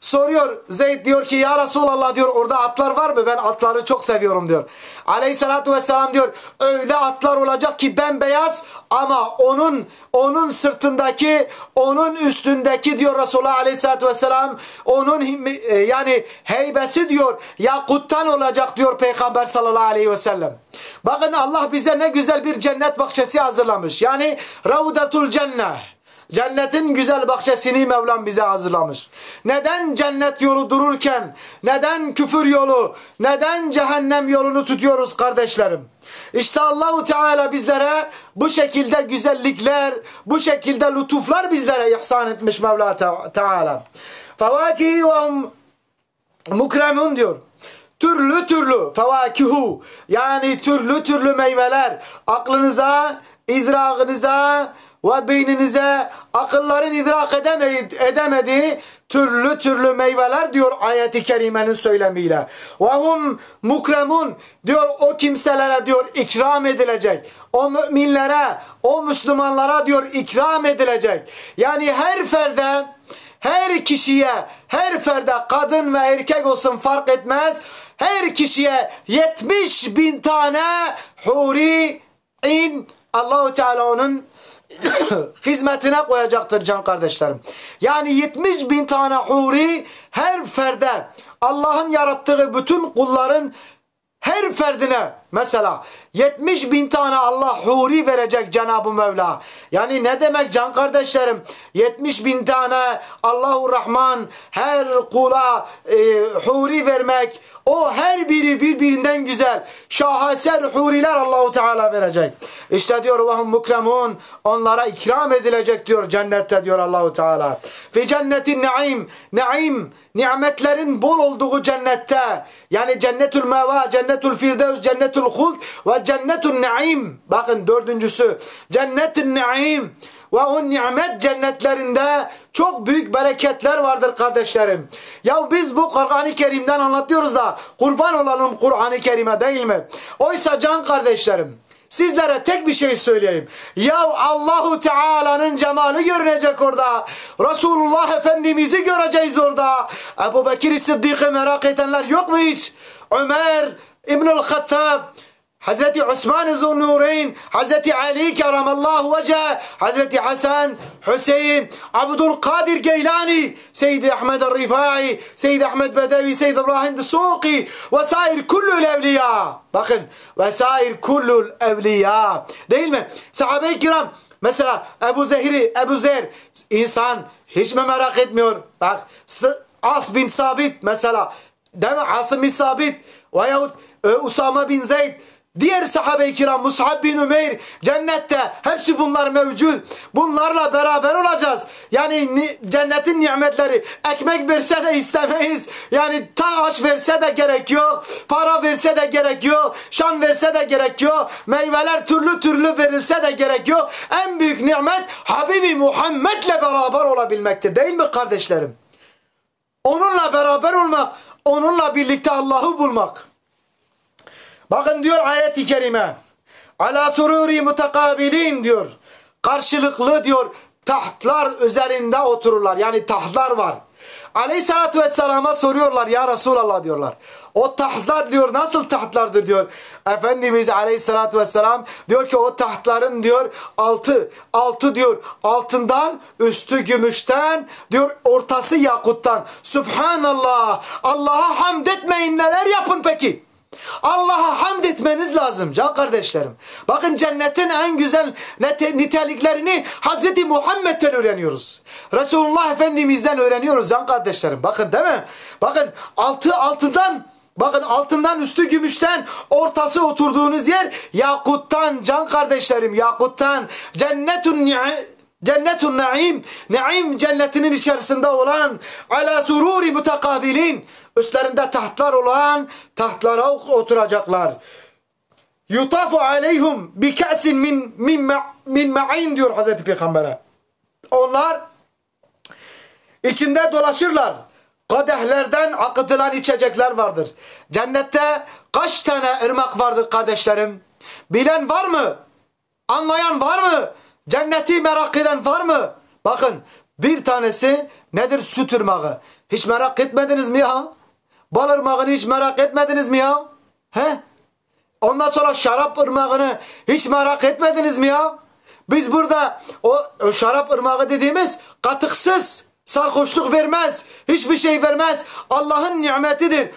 Soruyor Zeyd diyor ki ya Resulallah diyor orada atlar var mı? Ben atları çok seviyorum diyor. Aleyhissalatu vesselam diyor öyle atlar olacak ki bembeyaz ama onun onun sırtındaki onun üstündeki diyor Resulullah aleyhissalatu vesselam onun e, yani heybesi diyor yakuttan olacak diyor Peygamber sallallahu aleyhi ve sellem. Bakın Allah bize ne güzel bir cennet bahçesi hazırlamış. Yani Ravdatul Cennet. Cennetin güzel bahçesini Mevlam bize hazırlamış. Neden cennet yolu dururken, neden küfür yolu, neden cehennem yolunu tutuyoruz kardeşlerim? İşte Allahu Teala bizlere bu şekilde güzellikler, bu şekilde lütuflar bizlere ihsan etmiş Mevla Teala. Fevâkihi ve mukremun diyor türlü türlü fawakihu, yani türlü türlü meyveler aklınıza, idrakınıza ve beyninize akılların idrak edemedi, edemediği türlü türlü meyveler diyor ayeti kerimenin söylemiyle. Ve hum mukremun diyor o kimselere diyor ikram edilecek. O müminlere, o Müslümanlara diyor ikram edilecek. Yani her ferde, her kişiye, her ferde kadın ve erkek olsun fark etmez. Her kişiye 70 bin tane huri in Allahu Teala'nın hizmetine koyacaktır can kardeşlerim. Yani 70 bin tane huri her ferde Allah'ın yarattığı bütün kulların her ferdine Mesela 70 bin tane Allah huri verecek Cenab-ı Mevla. Yani ne demek can kardeşlerim? 70 bin tane Allahu Rahman her kula e, huri vermek. O her biri birbirinden güzel. Şaheser huriler Allahu Teala verecek. İşte diyor vahum mukremun onlara ikram edilecek diyor cennette diyor Allahu Teala. Ve cennetin naim, naim nimetlerin bol olduğu cennette. Yani cennetül meva, cennetül firdevs, cennetül cennetul huld ve cennetun naim. Bakın dördüncüsü cennetun naim ve o nimet cennetlerinde çok büyük bereketler vardır kardeşlerim. Ya biz bu Kur'an-ı Kerim'den anlatıyoruz da kurban olalım Kur'an-ı Kerim'e değil mi? Oysa can kardeşlerim Sizlere tek bir şey söyleyeyim. Ya Allahu Teala'nın cemali görünecek orada. Resulullah Efendimiz'i göreceğiz orada. Ebu Bekir Sıddık'ı merak edenler yok mu hiç? Ömer, ابن الخطاب حزرتي عثمان ذو النورين حزرتي علي كرم الله وجهه حزرتي حسن حسين عبد القادر جيلاني سيد احمد الرفاعي سيد احمد بدوي سيد ابراهيم دسوقي وسائر كل الاولياء بخن وسائر كل الاولياء دائما صحابي كرام مثلا ابو زهري ابو زهر انسان هيش ما مراق etmiyor بخ عاص بن ثابت مثلا ده عاصم ثابت ويوت Usama bin Zeyd, diğer sahabe-i kiram Mus'ab bin Ümeyr cennette hepsi bunlar mevcut. Bunlarla beraber olacağız. Yani ni cennetin nimetleri ekmek verse de istemeyiz. Yani taş verse de gerek Para verse de gerek Şan verse de gerek Meyveler türlü türlü verilse de gerek En büyük nimet Habibi Muhammed'le beraber olabilmektir. Değil mi kardeşlerim? Onunla beraber olmak, onunla birlikte Allah'ı bulmak. Bakın diyor ayet-i kerime. Ala sururi mutakabilin diyor. Karşılıklı diyor tahtlar üzerinde otururlar. Yani tahtlar var. Aleyhissalatü vesselama soruyorlar ya Resulallah diyorlar. O tahtlar diyor nasıl tahtlardır diyor. Efendimiz aleyhissalatü vesselam diyor ki o tahtların diyor altı, altı diyor altından, üstü gümüşten diyor ortası yakuttan. Subhanallah Allah'a hamd etmeyin neler yapın peki. Allah'a hamd etmeniz lazım can kardeşlerim. Bakın cennetin en güzel niteliklerini Hazreti Muhammed'ten öğreniyoruz. Resulullah Efendimiz'den öğreniyoruz can kardeşlerim. Bakın değil mi? Bakın altı altından Bakın altından üstü gümüşten ortası oturduğunuz yer yakuttan can kardeşlerim yakuttan cennetun Cennetun naim, naim cennetinin içerisinde olan, ala sururi mutakabilin, üstlerinde tahtlar olan tahtlara oturacaklar. Yutafu aleyhum bi ka'sin min min min ma'in diyor Hazreti Peygamber'e. Onlar içinde dolaşırlar. Kadehlerden akıtılan içecekler vardır. Cennette kaç tane ırmak vardır kardeşlerim? Bilen var mı? Anlayan var mı? Cenneti merak eden var mı? Bakın bir tanesi nedir? Süt ırmağı. Hiç merak etmediniz mi ya? Bal ırmağını hiç merak etmediniz mi ya? He? Ondan sonra şarap ırmağını hiç merak etmediniz mi ya? Biz burada o, o şarap ırmağı dediğimiz katıksız, sarhoşluk vermez, hiçbir şey vermez. Allah'ın nimetidir.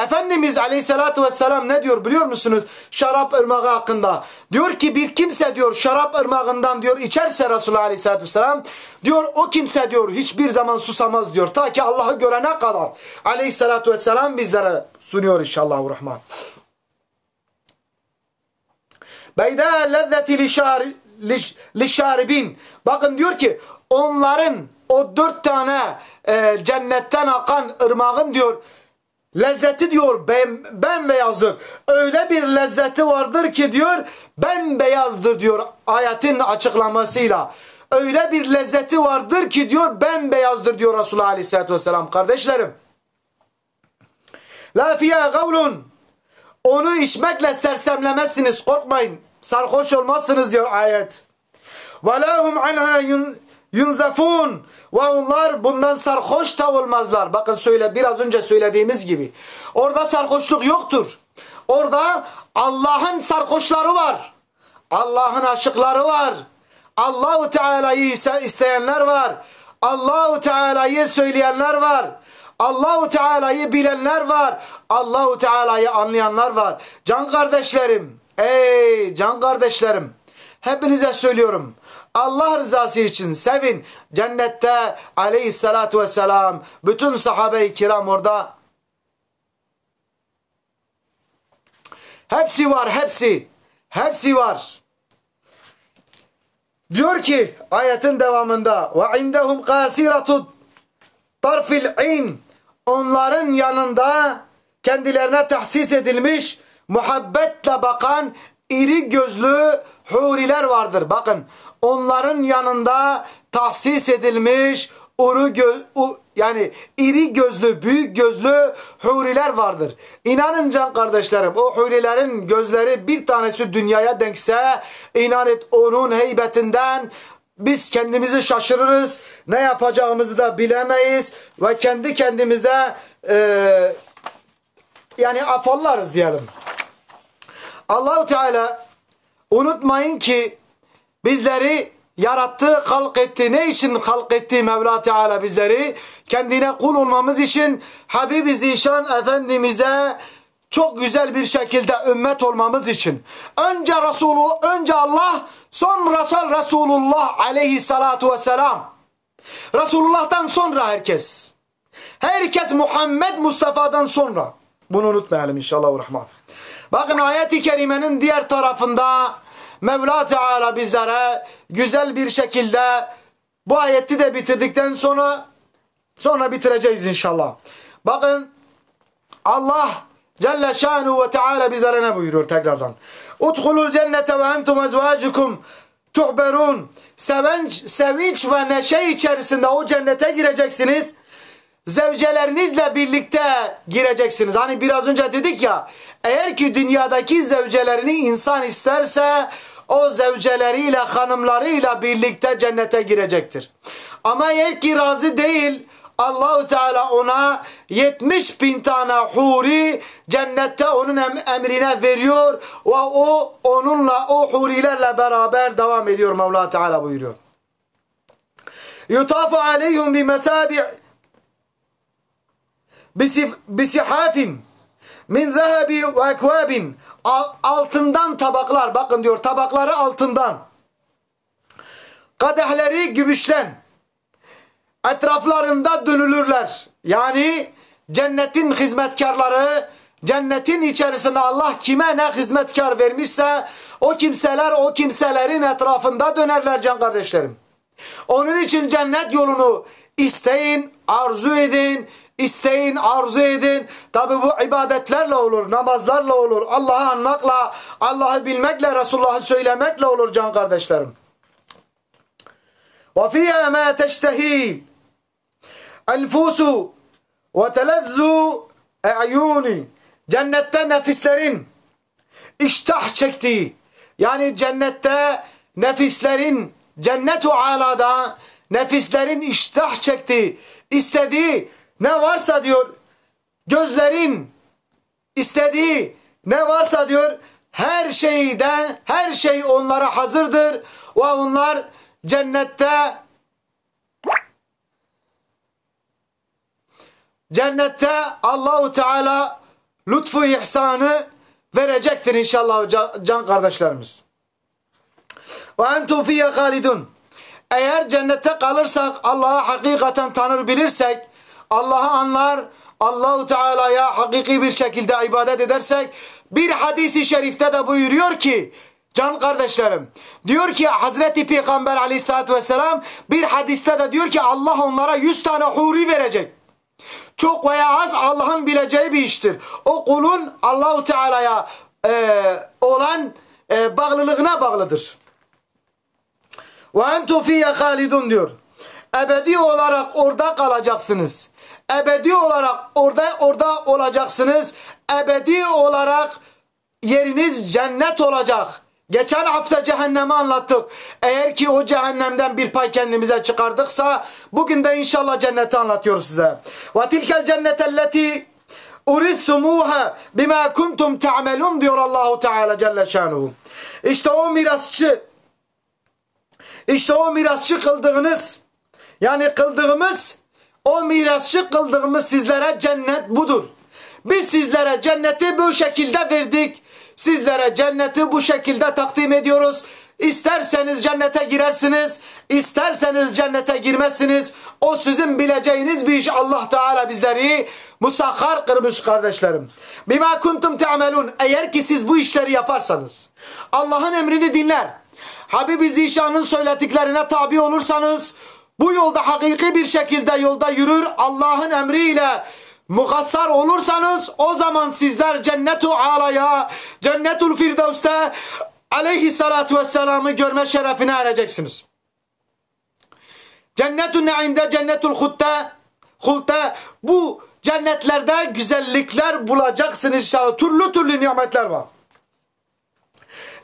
Efendimiz aleyhissalatü vesselam ne diyor biliyor musunuz? Şarap ırmağı hakkında. Diyor ki bir kimse diyor şarap ırmağından diyor içerse Resulullah aleyhissalatü vesselam diyor o kimse diyor hiçbir zaman susamaz diyor. Ta ki Allah'ı görene kadar aleyhissalatü vesselam bizlere sunuyor inşallah rahman. Beyda lezzeti lişaribin. Bakın diyor ki onların o dört tane e, cennetten akan ırmağın diyor Lezzeti diyor ben, bembeyazdır. Öyle bir lezzeti vardır ki diyor bembeyazdır diyor ayetin açıklamasıyla. Öyle bir lezzeti vardır ki diyor bembeyazdır diyor Resulullah Aleyhisselatü Vesselam. Kardeşlerim. La fiyâ gavlun. Onu içmekle sersemlemezsiniz korkmayın. Sarhoş olmazsınız diyor ayet. وَلَا هُمْ عَنْهَا Yunzafun ve onlar bundan sarhoş da olmazlar. Bakın söyle biraz önce söylediğimiz gibi. Orada sarhoşluk yoktur. Orada Allah'ın sarhoşları var. Allah'ın aşıkları var. Allahu Teala'yı isteyenler var. Allahu Teala'yı söyleyenler var. Allahu Teala'yı bilenler var. Allahu Teala'yı anlayanlar var. Can kardeşlerim, ey can kardeşlerim, hepinize söylüyorum. Allah rızası için sevin. Cennette aleyhissalatu vesselam bütün sahabe-i kiram orada. Hepsi var hepsi. Hepsi var. Diyor ki ayetin devamında ve indehum kasiratu tarfil in onların yanında kendilerine tahsis edilmiş muhabbetle bakan iri gözlü huriler vardır. Bakın onların yanında tahsis edilmiş uru gö u yani iri gözlü, büyük gözlü huriler vardır. İnanın can kardeşlerim o hurilerin gözleri bir tanesi dünyaya denkse inan et onun heybetinden biz kendimizi şaşırırız. Ne yapacağımızı da bilemeyiz ve kendi kendimize e, yani afallarız diyelim. Allahu Teala unutmayın ki Bizleri yarattı, halk etti. Ne için halk etti Mevla Teala bizleri? Kendine kul olmamız için Habibi Zişan Efendimiz'e çok güzel bir şekilde ümmet olmamız için. Önce Resulü, önce Allah, sonra Resulullah aleyhissalatu vesselam. Resulullah'tan sonra herkes. Herkes Muhammed Mustafa'dan sonra. Bunu unutmayalım inşallah. Rahman. Bakın ayet-i kerimenin diğer tarafında Mevla Teala bizlere güzel bir şekilde bu ayeti de bitirdikten sonra sonra bitireceğiz inşallah. Bakın Allah Celle Şanuhu ve Teala bizlere ne buyuruyor tekrardan? Utkulul cennete ve entum ezvacukum tuhberun. Sevinç, sevinç ve neşe içerisinde o cennete gireceksiniz. Zevcelerinizle birlikte gireceksiniz. Hani biraz önce dedik ya eğer ki dünyadaki zevcelerini insan isterse o zevceleriyle, hanımlarıyla birlikte cennete girecektir. Ama eğer ki razı değil, Allahu Teala ona 70 bin tane huri cennette onun emrine veriyor ve o onunla o hurilerle beraber devam ediyor Mevla Teala buyuruyor. Yutafu aleyhum bi mesabi' bisihafin min zehebi ve ekvabin altından tabaklar bakın diyor tabakları altından kadehleri gümüşten etraflarında dönülürler. Yani cennetin hizmetkarları cennetin içerisinde Allah kime ne hizmetkar vermişse o kimseler o kimselerin etrafında dönerler can kardeşlerim. Onun için cennet yolunu isteyin, arzu edin, İsteyin, arzu edin. Tabi bu ibadetlerle olur, namazlarla olur. Allah'ı anmakla, Allah'ı bilmekle, Resulullah'ı söylemekle olur can kardeşlerim. وَفِيَا مَا تَشْتَه۪ي الْفُوسُ وَتَلَزُّ اَعْيُونِ Cennette nefislerin iştah çektiği, yani cennette nefislerin, cennetu alada nefislerin iştah çektiği, istediği ne varsa diyor gözlerin istediği ne varsa diyor her şeyden her şey onlara hazırdır ve onlar cennette cennette Allahu Teala lütfu ihsanı verecektir inşallah can kardeşlerimiz. Ve entum fiyye halidun. Eğer cennette kalırsak Allah'a hakikaten tanır bilirsek Allah'ı anlar, Allahu Teala'ya hakiki bir şekilde ibadet edersek bir hadisi şerifte de buyuruyor ki Can kardeşlerim diyor ki Hazreti Peygamber aleyhissalatü vesselam bir hadiste de diyor ki Allah onlara yüz tane huri verecek. Çok veya az Allah'ın bileceği bir iştir. O kulun Allahu Teala'ya e, olan e, bağlılığına bağlıdır. Ve entu fiyye halidun diyor ebedi olarak orada kalacaksınız. Ebedi olarak orada orada olacaksınız. Ebedi olarak yeriniz cennet olacak. Geçen hafta cehennemi anlattık. Eğer ki o cehennemden bir pay kendimize çıkardıksa bugün de inşallah cenneti anlatıyoruz size. Ve tilkel cennetelleti uristumuha bima kuntum ta'melun diyor Allahu Teala Celle Şanuhu. İşte o mirasçı işte o mirasçı kıldığınız yani kıldığımız o mirasçı kıldığımız sizlere cennet budur. Biz sizlere cenneti bu şekilde verdik. Sizlere cenneti bu şekilde takdim ediyoruz. İsterseniz cennete girersiniz, isterseniz cennete girmezsiniz. O sizin bileceğiniz bir iş. Allah Teala bizleri musahhar kırmış kardeşlerim. Bima kuntum te'amelun. Eğer ki siz bu işleri yaparsanız, Allah'ın emrini dinler. Habibi Zişan'ın söylediklerine tabi olursanız, bu yolda hakiki bir şekilde yolda yürür Allah'ın emriyle muhassar olursanız o zaman sizler cennetu alaya cennetul firdevste aleyhissalatu vesselam'ı görme şerefine ereceksiniz. Cennetun Naim'de, Cennetul Hutta, Hulta bu cennetlerde güzellikler bulacaksınız inşallah. Türlü türlü nimetler var.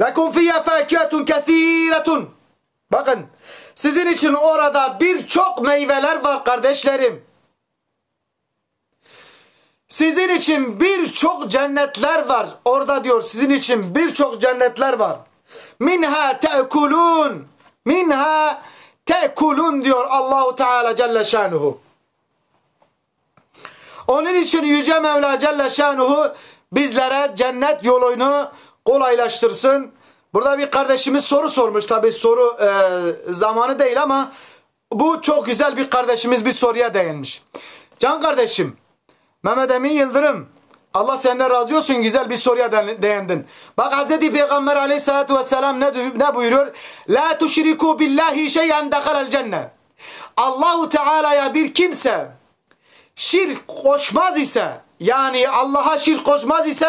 Lekum fiyye fâkihatun kethîretun. Bakın sizin için orada birçok meyveler var kardeşlerim. Sizin için birçok cennetler var. Orada diyor sizin için birçok cennetler var. Minha te'kulun. Minha te'kulun diyor Allahu Teala Celle Şanuhu. Onun için Yüce Mevla Celle Şanuhu bizlere cennet yolunu kolaylaştırsın. Burada bir kardeşimiz soru sormuş. Tabi soru e, zamanı değil ama bu çok güzel bir kardeşimiz bir soruya değinmiş. Can kardeşim, Mehmet Emin Yıldırım, Allah senden razı olsun güzel bir soruya değindin. Bak Hz. Peygamber aleyhissalatu vesselam ne, ne buyuruyor? La tuşriku billahi şeyen dehalel cennet. Allahu Teala'ya bir kimse şirk koşmaz ise yani Allah'a şirk koşmaz ise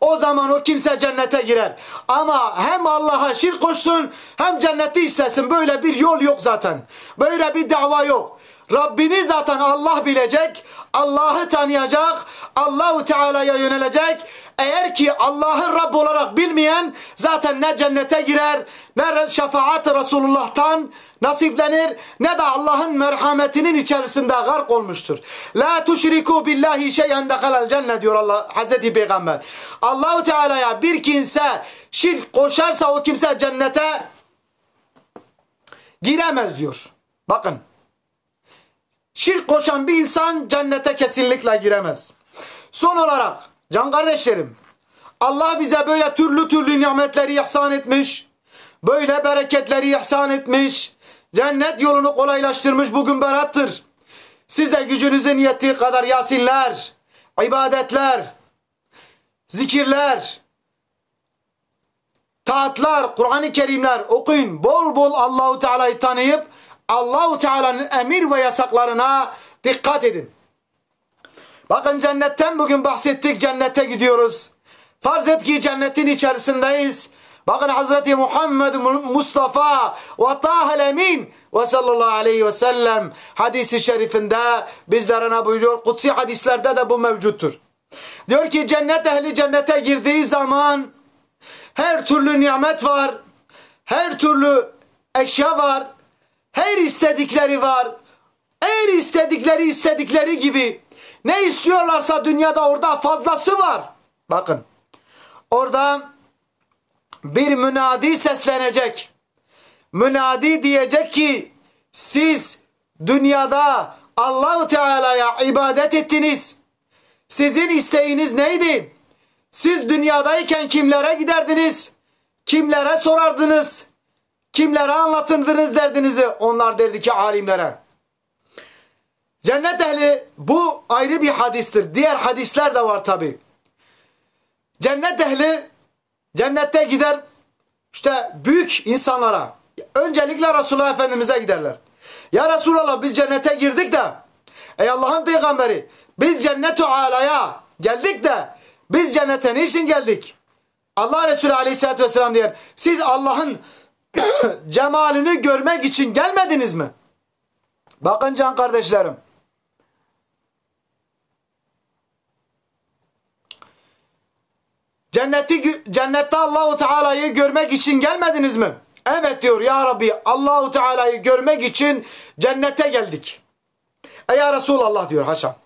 o zaman o kimse cennete girer. Ama hem Allah'a şirk koşsun hem cenneti istesin. Böyle bir yol yok zaten. Böyle bir dava yok. Rabbini zaten Allah bilecek, Allah'ı tanıyacak, Allahu Teala'ya yönelecek. Eğer ki Allah'ı Rabb olarak bilmeyen zaten ne cennete girer, ne şefaat Resulullah'tan nasiplenir, ne de Allah'ın merhametinin içerisinde gark olmuştur. La tuşriku billahi şeyen dekalel cennet diyor Allah Hazreti Peygamber. Allahu Teala'ya bir kimse şirk koşarsa o kimse cennete giremez diyor. Bakın. Şirk koşan bir insan cennete kesinlikle giremez. Son olarak can kardeşlerim Allah bize böyle türlü türlü nimetleri ihsan etmiş. Böyle bereketleri ihsan etmiş. Cennet yolunu kolaylaştırmış bugün berattır. Siz de gücünüzün yettiği kadar yasinler, ibadetler, zikirler, taatlar, Kur'an-ı Kerimler okuyun. Bol bol Allahu Teala'yı tanıyıp Allahu Teala'nın emir ve yasaklarına dikkat edin. Bakın cennetten bugün bahsettik cennete gidiyoruz. Farz et ki cennetin içerisindeyiz. Bakın Hazreti Muhammed Mustafa ve Tahel Emin ve sallallahu aleyhi ve sellem hadisi şerifinde bizlere ne buyuruyor? Kutsi hadislerde de bu mevcuttur. Diyor ki cennet ehli cennete girdiği zaman her türlü nimet var. Her türlü eşya var. Her istedikleri var. Her istedikleri istedikleri gibi. Ne istiyorlarsa dünyada orada fazlası var. Bakın. Orada bir münadi seslenecek. Münadi diyecek ki siz dünyada Allahu Teala'ya ibadet ettiniz. Sizin isteğiniz neydi? Siz dünyadayken kimlere giderdiniz? Kimlere sorardınız? Kimlere anlatırdınız derdinizi? Onlar derdi ki alimlere. Cennet ehli bu ayrı bir hadistir. Diğer hadisler de var tabi. Cennet ehli cennette gider işte büyük insanlara. Öncelikle Resulullah Efendimiz'e giderler. Ya Resulallah biz cennete girdik de ey Allah'ın peygamberi biz cennetu alaya geldik de biz cennete niçin geldik? Allah Resulü Aleyhisselatü Vesselam diyen siz Allah'ın cemalini görmek için gelmediniz mi? Bakın can kardeşlerim. Cenneti cennette Allahu Teala'yı görmek için gelmediniz mi? Evet diyor ya Rabbi Allahu Teala'yı görmek için cennete geldik. E ya Resulallah diyor haşa.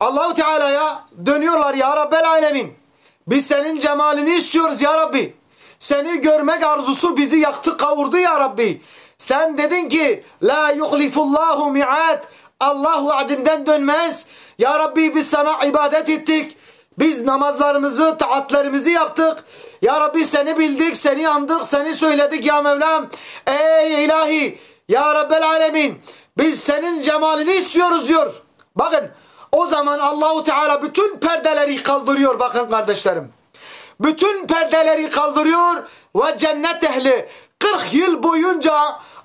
Allahu Teala'ya dönüyorlar ya Rabbel Alemin. Biz senin cemalini istiyoruz ya Rabbi. Seni görmek arzusu bizi yaktı kavurdu ya Rabbi. Sen dedin ki la yuhlifullahu mi'at. Allah vaadinden dönmez. Ya Rabbi biz sana ibadet ettik. Biz namazlarımızı, taatlarımızı yaptık. Ya Rabbi seni bildik, seni andık, seni söyledik ya Mevlam. Ey ilahi, ya Rabbel alemin. Biz senin cemalini istiyoruz diyor. Bakın o zaman Allahu Teala bütün perdeleri kaldırıyor bakın kardeşlerim bütün perdeleri kaldırıyor ve cennet ehli 40 yıl boyunca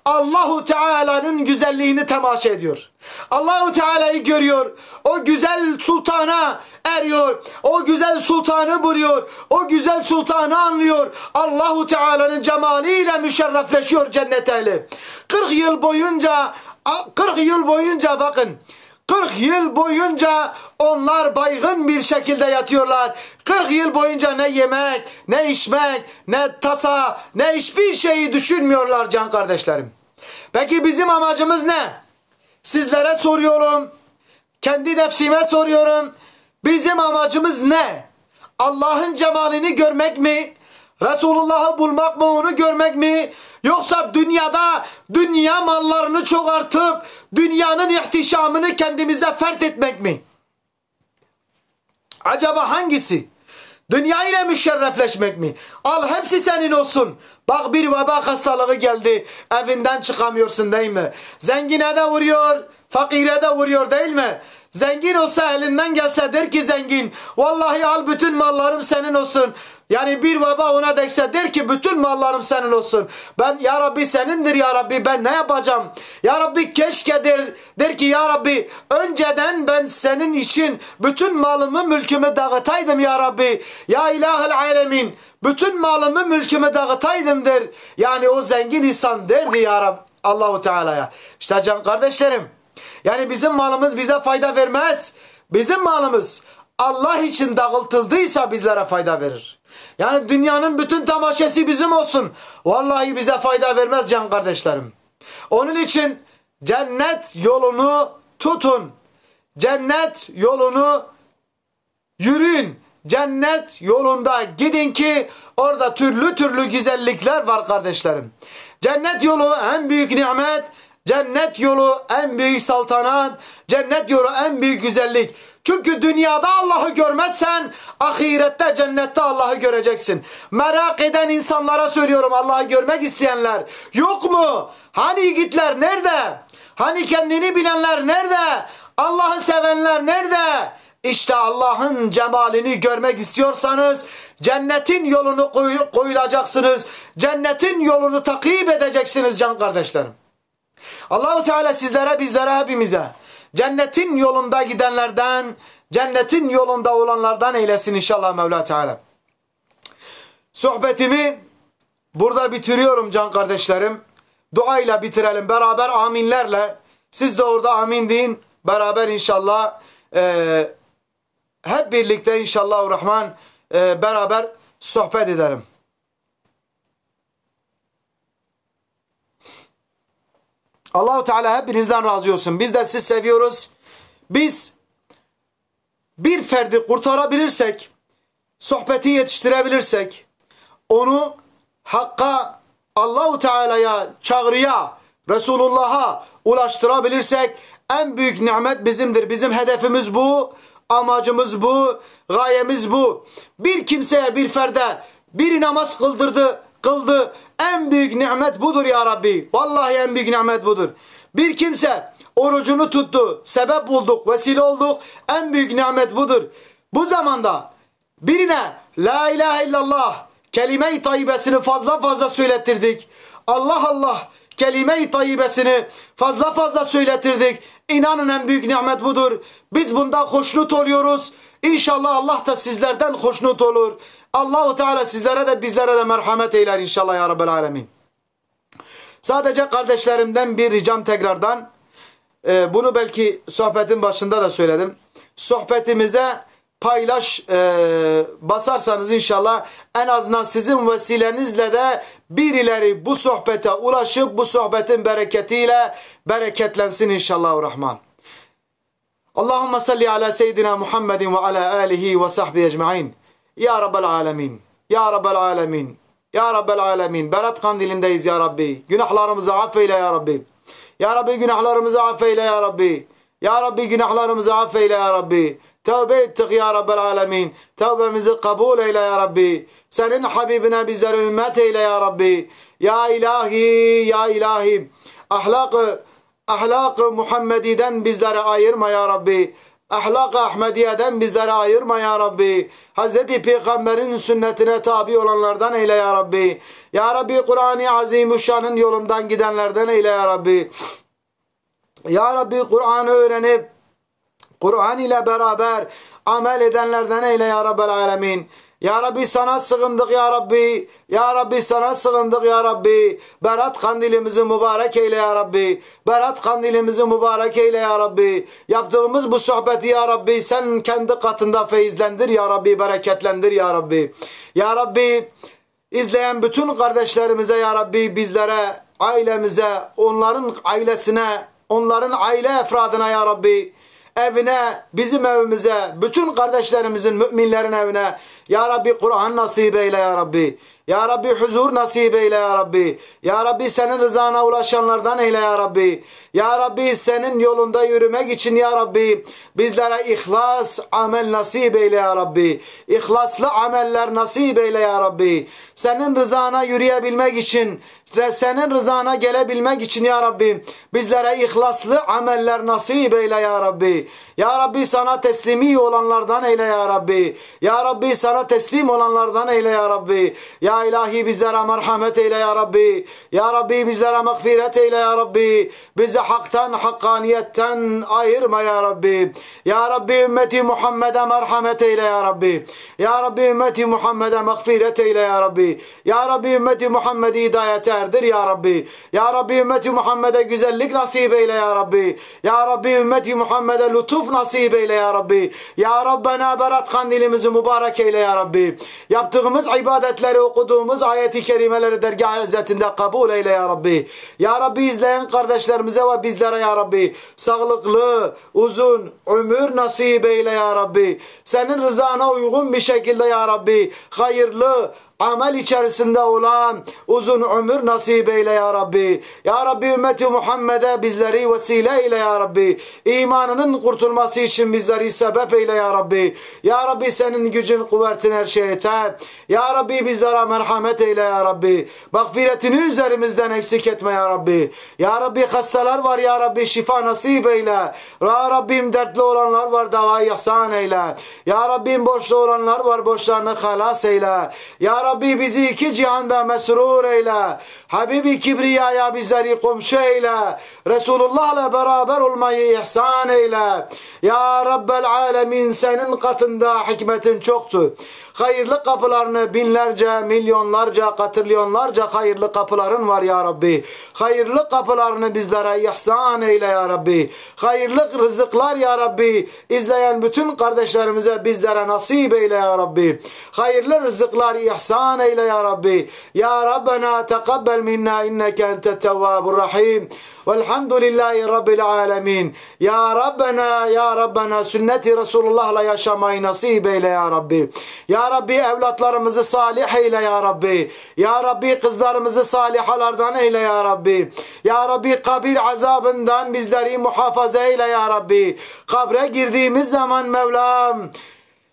Allahu Teala'nın güzelliğini temaşa ediyor. Allahu Teala'yı görüyor. O güzel sultana eriyor. O güzel sultanı buluyor. O güzel sultanı anlıyor. Allahu Teala'nın cemaliyle müşerrefleşiyor cennet ehli. 40 yıl boyunca 40 yıl boyunca bakın 40 yıl boyunca onlar baygın bir şekilde yatıyorlar. 40 yıl boyunca ne yemek, ne içmek, ne tasa, ne hiçbir şeyi düşünmüyorlar can kardeşlerim. Peki bizim amacımız ne? Sizlere soruyorum. Kendi nefsime soruyorum. Bizim amacımız ne? Allah'ın cemalini görmek mi? Resulullah'ı bulmak mı onu görmek mi? Yoksa dünyada dünya mallarını çoğartıp dünyanın ihtişamını kendimize fert etmek mi? Acaba hangisi? Dünya ile müşerrefleşmek mi? Al hepsi senin olsun. Bak bir veba hastalığı geldi. Evinden çıkamıyorsun değil mi? Zengine de vuruyor, fakire de vuruyor değil mi? Zengin olsa elinden gelse der ki zengin. Vallahi al bütün mallarım senin olsun. Yani bir baba ona dekse der ki bütün mallarım senin olsun. Ben ya Rabbi senindir ya Rabbi ben ne yapacağım? Ya Rabbi keşke der, der ki ya Rabbi önceden ben senin için bütün malımı mülkümü dağıtaydım ya Rabbi. Ya ilahel alemin bütün malımı mülkümü dağıtaydım der. Yani o zengin insan derdi ya Rabbi Allahu Teala'ya. İşte can kardeşlerim yani bizim malımız bize fayda vermez. Bizim malımız Allah için dağıtıldıysa bizlere fayda verir. Yani dünyanın bütün tamaşesi bizim olsun. Vallahi bize fayda vermez can kardeşlerim. Onun için cennet yolunu tutun. Cennet yolunu yürüyün. Cennet yolunda gidin ki orada türlü türlü güzellikler var kardeşlerim. Cennet yolu en büyük nimet Cennet yolu en büyük saltanat, cennet yolu en büyük güzellik. Çünkü dünyada Allah'ı görmezsen ahirette cennette Allah'ı göreceksin. Merak eden insanlara söylüyorum Allah'ı görmek isteyenler yok mu? Hani gitler nerede? Hani kendini bilenler nerede? Allah'ı sevenler nerede? İşte Allah'ın cemalini görmek istiyorsanız cennetin yolunu koyulacaksınız. Cennetin yolunu takip edeceksiniz can kardeşlerim. Allahu Teala sizlere, bizlere, hepimize cennetin yolunda gidenlerden, cennetin yolunda olanlardan eylesin inşallah Mevla Teala. Sohbetimi burada bitiriyorum can kardeşlerim. Duayla bitirelim beraber aminlerle. Siz de orada amin deyin. Beraber inşallah e, hep birlikte inşallah Rahman e, beraber sohbet edelim. Allahu Teala hepinizden razı olsun. Biz de siz seviyoruz. Biz bir ferdi kurtarabilirsek, sohbeti yetiştirebilirsek, onu hakka, Allahu Teala'ya, çağrıya, Resulullah'a ulaştırabilirsek en büyük nimet bizimdir. Bizim hedefimiz bu, amacımız bu, gayemiz bu. Bir kimseye, bir ferde biri namaz kıldırdı, kıldı, en büyük nimet budur ya Rabbi. Vallahi en büyük nimet budur. Bir kimse orucunu tuttu, sebep bulduk, vesile olduk. En büyük nimet budur. Bu zamanda birine la ilahe illallah kelime-i tayyibesini fazla fazla söylettirdik. Allah Allah kelime-i tayyibesini fazla fazla söylettirdik. İnanın en büyük nimet budur. Biz bundan hoşnut oluyoruz. İnşallah Allah da sizlerden hoşnut olur. Allahu Teala sizlere de bizlere de merhamet eyler inşallah ya Rabbel Alemin. Sadece kardeşlerimden bir ricam tekrardan. E, bunu belki sohbetin başında da söyledim. Sohbetimize paylaş e, basarsanız inşallah en azından sizin vesilenizle de birileri bu sohbete ulaşıp bu sohbetin bereketiyle bereketlensin inşallah rahman. Allahumme salli ala seyyidina Muhammedin ve ala alihi ve sahbihi ecmain. Ya Rabbel Alemin, Ya Rabbel Alemin, Ya Rabbel Alemin. Berat kandilindeyiz Ya Rabbi. Günahlarımızı affeyle Ya Rabbi. Ya Rabbi günahlarımızı affeyle Ya Rabbi. Ya Rabbi günahlarımızı affeyle Ya Rabbi. Tevbe ettik Ya Rabbel Alemin. Tevbemizi kabul eyle Ya Rabbi. Senin Habibine bizlere ümmet eyle Ya Rabbi. Ya İlahi, ya ilahi. Ahlak, ahlak Muhammedi'den bizlere ayırma Ya Rabbi ahlak-ı Ahmediye'den bizleri ayırma ya Rabbi. Hazreti Peygamber'in sünnetine tabi olanlardan eyle ya Rabbi. Ya Rabbi Kur'an-ı Azimuşşan'ın yolundan gidenlerden eyle ya Rabbi. Ya Rabbi Kur'an'ı öğrenip Kur'an ile beraber amel edenlerden eyle ya Rabbi? Alemin. Ya Rabbi sana sığındık ya Rabbi. Ya Rabbi sana sığındık ya Rabbi. Berat kandilimizi mübarek eyle ya Rabbi. Berat kandilimizi mübarek eyle ya Rabbi. Yaptığımız bu sohbeti ya Rabbi sen kendi katında feyizlendir ya Rabbi. Bereketlendir ya Rabbi. Ya Rabbi izleyen bütün kardeşlerimize ya Rabbi bizlere, ailemize, onların ailesine, onların aile efradına ya Rabbi evine, bizim evimize, bütün kardeşlerimizin, müminlerin evine Ya Rabbi Kur'an nasip eyle Ya Rabbi. Ya Rabbi huzur nasip eyle ya Rabbi. Ya Rabbi senin rızana ulaşanlardan eyle ya Rabbi. Ya Rabbi senin yolunda yürümek için ya Rabbi bizlere ihlas amel nasip eyle ya Rabbi. İhlaslı ameller nasip eyle ya Rabbi. Senin rızana yürüyebilmek için senin rızana gelebilmek için ya Rabbi bizlere ihlaslı ameller nasip eyle ya Rabbi. Ya Rabbi sana teslimi olanlardan eyle ya Rabbi. Ya Rabbi sana teslim olanlardan eyle ya Rabbi. Ya ya ilahi bizlere merhamet eyle ya Rabbi. Ya Rabbi bizlere mağfiret eyle ya Rabbi. Bizi haktan, hakkaniyetten ayırma ya Rabbi. Ya Rabbi ümmeti Muhammed'e merhamet eyle ya Rabbi. Ya Rabbi ümmeti Muhammed'e mağfiret eyle ya Rabbi. Ya Rabbi ümmeti Muhammed'i hidayete erdir ya Rabbi. Ya Rabbi ümmeti Muhammed'e güzellik nasip eyle ya Rabbi. Ya Rabbi ümmeti Muhammed'e lütuf nasip eyle ya Rabbi. Ya Rabbena berat kandilimizi mübarek eyle ya Rabbi. Yaptığımız ibadetleri okuduğumuz okuduğumuz ayeti kerimeleri dergah izzetinde kabul eyle ya Rabbi. Ya Rabbi izleyen kardeşlerimize ve bizlere ya Rabbi sağlıklı, uzun ömür nasip eyle ya Rabbi. Senin rızana uygun bir şekilde ya Rabbi hayırlı, amel içerisinde olan uzun ömür nasip eyle ya Rabbi. Ya Rabbi ümmeti Muhammed'e bizleri vesile eyle ya Rabbi. İmanının kurtulması için bizleri sebep eyle ya Rabbi. Ya Rabbi senin gücün kuvvetin her şeye yeter. Ya Rabbi bizlere merhamet eyle ya Rabbi. Mağfiretini üzerimizden eksik etme ya Rabbi. Ya Rabbi hastalar var ya Rabbi şifa nasip eyle. Ya Rabbim dertli olanlar var davayı yasan eyle. Ya Rabbim boşlu olanlar var boşlarını halas eyle. Ya Rabbi bizi iki cihanda mesrur eyle. Habibi Kibriya'ya bizleri komşu eyle. Resulullah'la beraber olmayı ihsan eyle. Ya Rabbel Alemin senin katında hikmetin çoktu. Hayırlı kapılarını binlerce, milyonlarca, katrilyonlarca hayırlı kapıların var ya Rabbi. Hayırlı kapılarını bizlere ihsan eyle ya Rabbi. Hayırlı rızıklar ya Rabbi. İzleyen bütün kardeşlerimize bizlere nasip eyle ya Rabbi. Hayırlı rızıklar ihsan eyle ya Rabbi. Ya Rabbena tekabbel minna inneke ente tevvabur rahim. Velhamdülillahi Rabbil alemin. Ya Rabbena, Ya Rabbena sünneti Resulullah'la yaşamayı nasip eyle Ya Rabbi. Ya Rabbi evlatlarımızı salih eyle Ya Rabbi. Ya Rabbi kızlarımızı salihalardan eyle Ya Rabbi. Ya Rabbi kabir azabından bizleri muhafaza eyle Ya Rabbi. Kabre girdiğimiz zaman Mevlam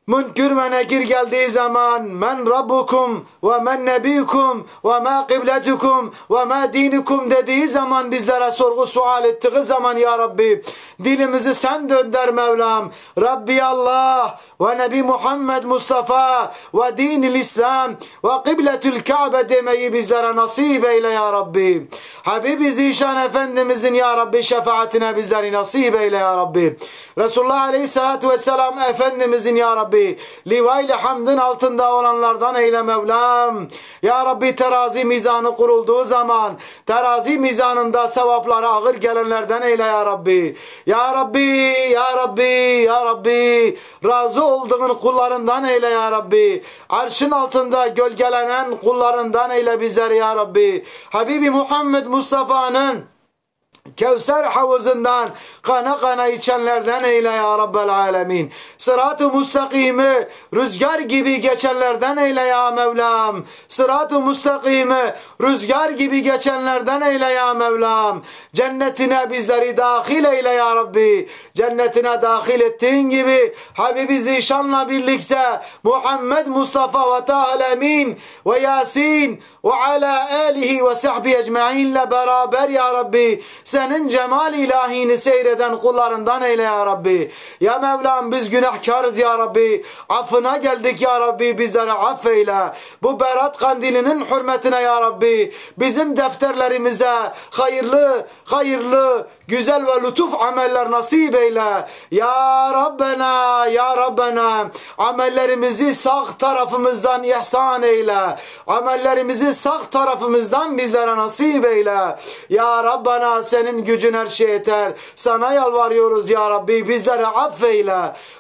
Münkür ve nekir geldiği zaman men rabbukum ve men nebikum ve ma kibletukum ve ma dinikum dediği zaman bizlere sorgu sual ettiği zaman ya Rabbi dilimizi sen dönder Mevlam. Rabbi Allah ve Nebi Muhammed Mustafa ve dinil İslam ve kibletül Kabe demeyi bizlere nasip eyle ya Rabbi. Habibi Zişan Efendimizin ya Rabbi şefaatine bizleri nasip eyle ya Rabbi. Resulullah Aleyhisselatü Vesselam Efendimizin ya Rabbi Rabbi. Livayla hamdın altında olanlardan eyle Mevlam. Ya Rabbi terazi mizanı kurulduğu zaman terazi mizanında sevaplara ağır gelenlerden eyle ya Rabbi. Ya Rabbi, ya Rabbi, ya Rabbi. Razı olduğun kullarından eyle ya Rabbi. Arşın altında gölgelenen kullarından eyle bizleri ya Rabbi. Habibi Muhammed Mustafa'nın Kevser havuzundan kana kana içenlerden eyle ya Rabbel Alemin. Sırat-ı müstakimi rüzgar gibi geçenlerden eyle ya Mevlam. Sırat-ı müstakimi rüzgar gibi geçenlerden eyle ya Mevlam. Cennetine bizleri dahil eyle ya Rabbi. Cennetine dahil ettiğin gibi Habibi Zişan'la birlikte Muhammed Mustafa ve Tahlemin ve Yasin ve ala alihi ve sahbi ecmainle beraber ya Rabbi. Senin cemal ilahini seyreden kullarından eyle ya Rabbi. Ya Mevlam biz günahkarız ya Rabbi. Affına geldik ya Rabbi bizleri affeyle. Bu berat kandilinin hürmetine ya Rabbi. Bizim defterlerimize hayırlı, hayırlı, güzel ve lütuf ameller nasip eyle. Ya Rabbena, Ya Rabbena amellerimizi sağ tarafımızdan ihsan eyle. Amellerimizi sağ tarafımızdan bizlere nasip eyle. Ya Rabbena senin gücün her şey yeter. Sana yalvarıyoruz Ya Rabbi bizleri affeyle.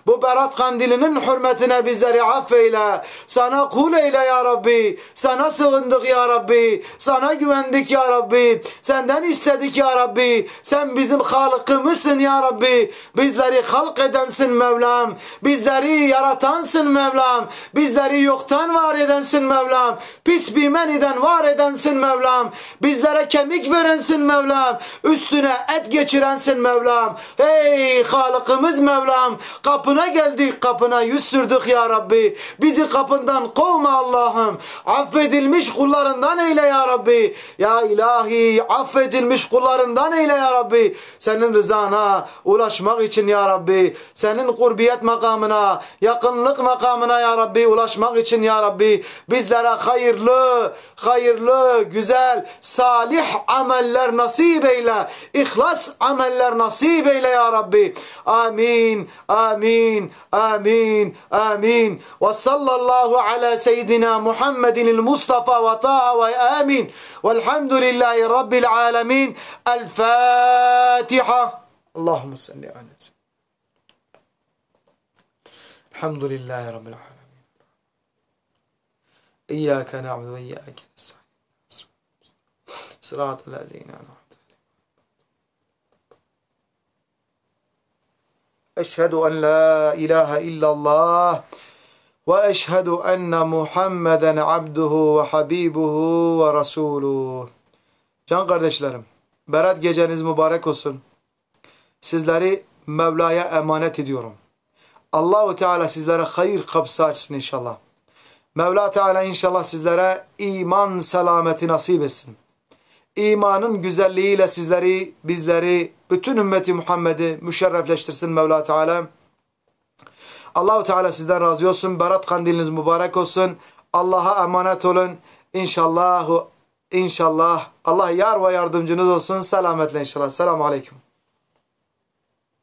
Bu berat kandilinin hürmetine bizleri affeyle. Sana kul eyle Ya Rabbi. Sana sığındık Ya Rabbi. Sana güvendik Ya Rabbi. Senden istedik Ya Rabbi. Sen bizi bizim halıkımızsın ya Rabbi. Bizleri halk edensin Mevlam. Bizleri yaratansın Mevlam. Bizleri yoktan var edensin Mevlam. Pis bir meniden var edensin Mevlam. Bizlere kemik verensin Mevlam. Üstüne et geçirensin Mevlam. Hey halıkımız Mevlam. Kapına geldik kapına yüz sürdük ya Rabbi. Bizi kapından kovma Allah'ım. Affedilmiş kullarından eyle ya Rabbi. Ya ilahi affedilmiş kullarından eyle ya Rabbi. Senin rızana ulaşmak için ya Rabbi. Senin kurbiyet makamına, yakınlık makamına ya Rabbi ulaşmak için ya Rabbi. Bizlere hayırlı, hayırlı, güzel, salih ameller nasip eyle. İhlas ameller nasip eyle ya Rabbi. Amin, amin, amin, amin. Ve sallallahu ala seyyidina Muhammedin, Mustafa ve taha ve amin. Velhamdülillahi Rabbil alemin. El Fatiha. الفاتحة اللهم صل على سيدنا الحمد لله رب العالمين إياك نعبد وإياك نستعين صراط الذين أنعمت أشهد أن لا إله إلا الله وأشهد أن محمدا عبده وحبيبه ورسوله Can kardeşlerim berat geceniz mübarek olsun. Sizleri Mevla'ya emanet ediyorum. Allahu Teala sizlere hayır kapısı açsın inşallah. Mevla Teala inşallah sizlere iman selameti nasip etsin. İmanın güzelliğiyle sizleri, bizleri, bütün ümmeti Muhammed'i müşerrefleştirsin Mevla Teala. Allahu Teala sizden razı olsun. Berat kandiliniz mübarek olsun. Allah'a emanet olun. İnşallahu İnşallah Allah yar ve yardımcınız olsun. Selametle inşallah. Selamun Aleyküm.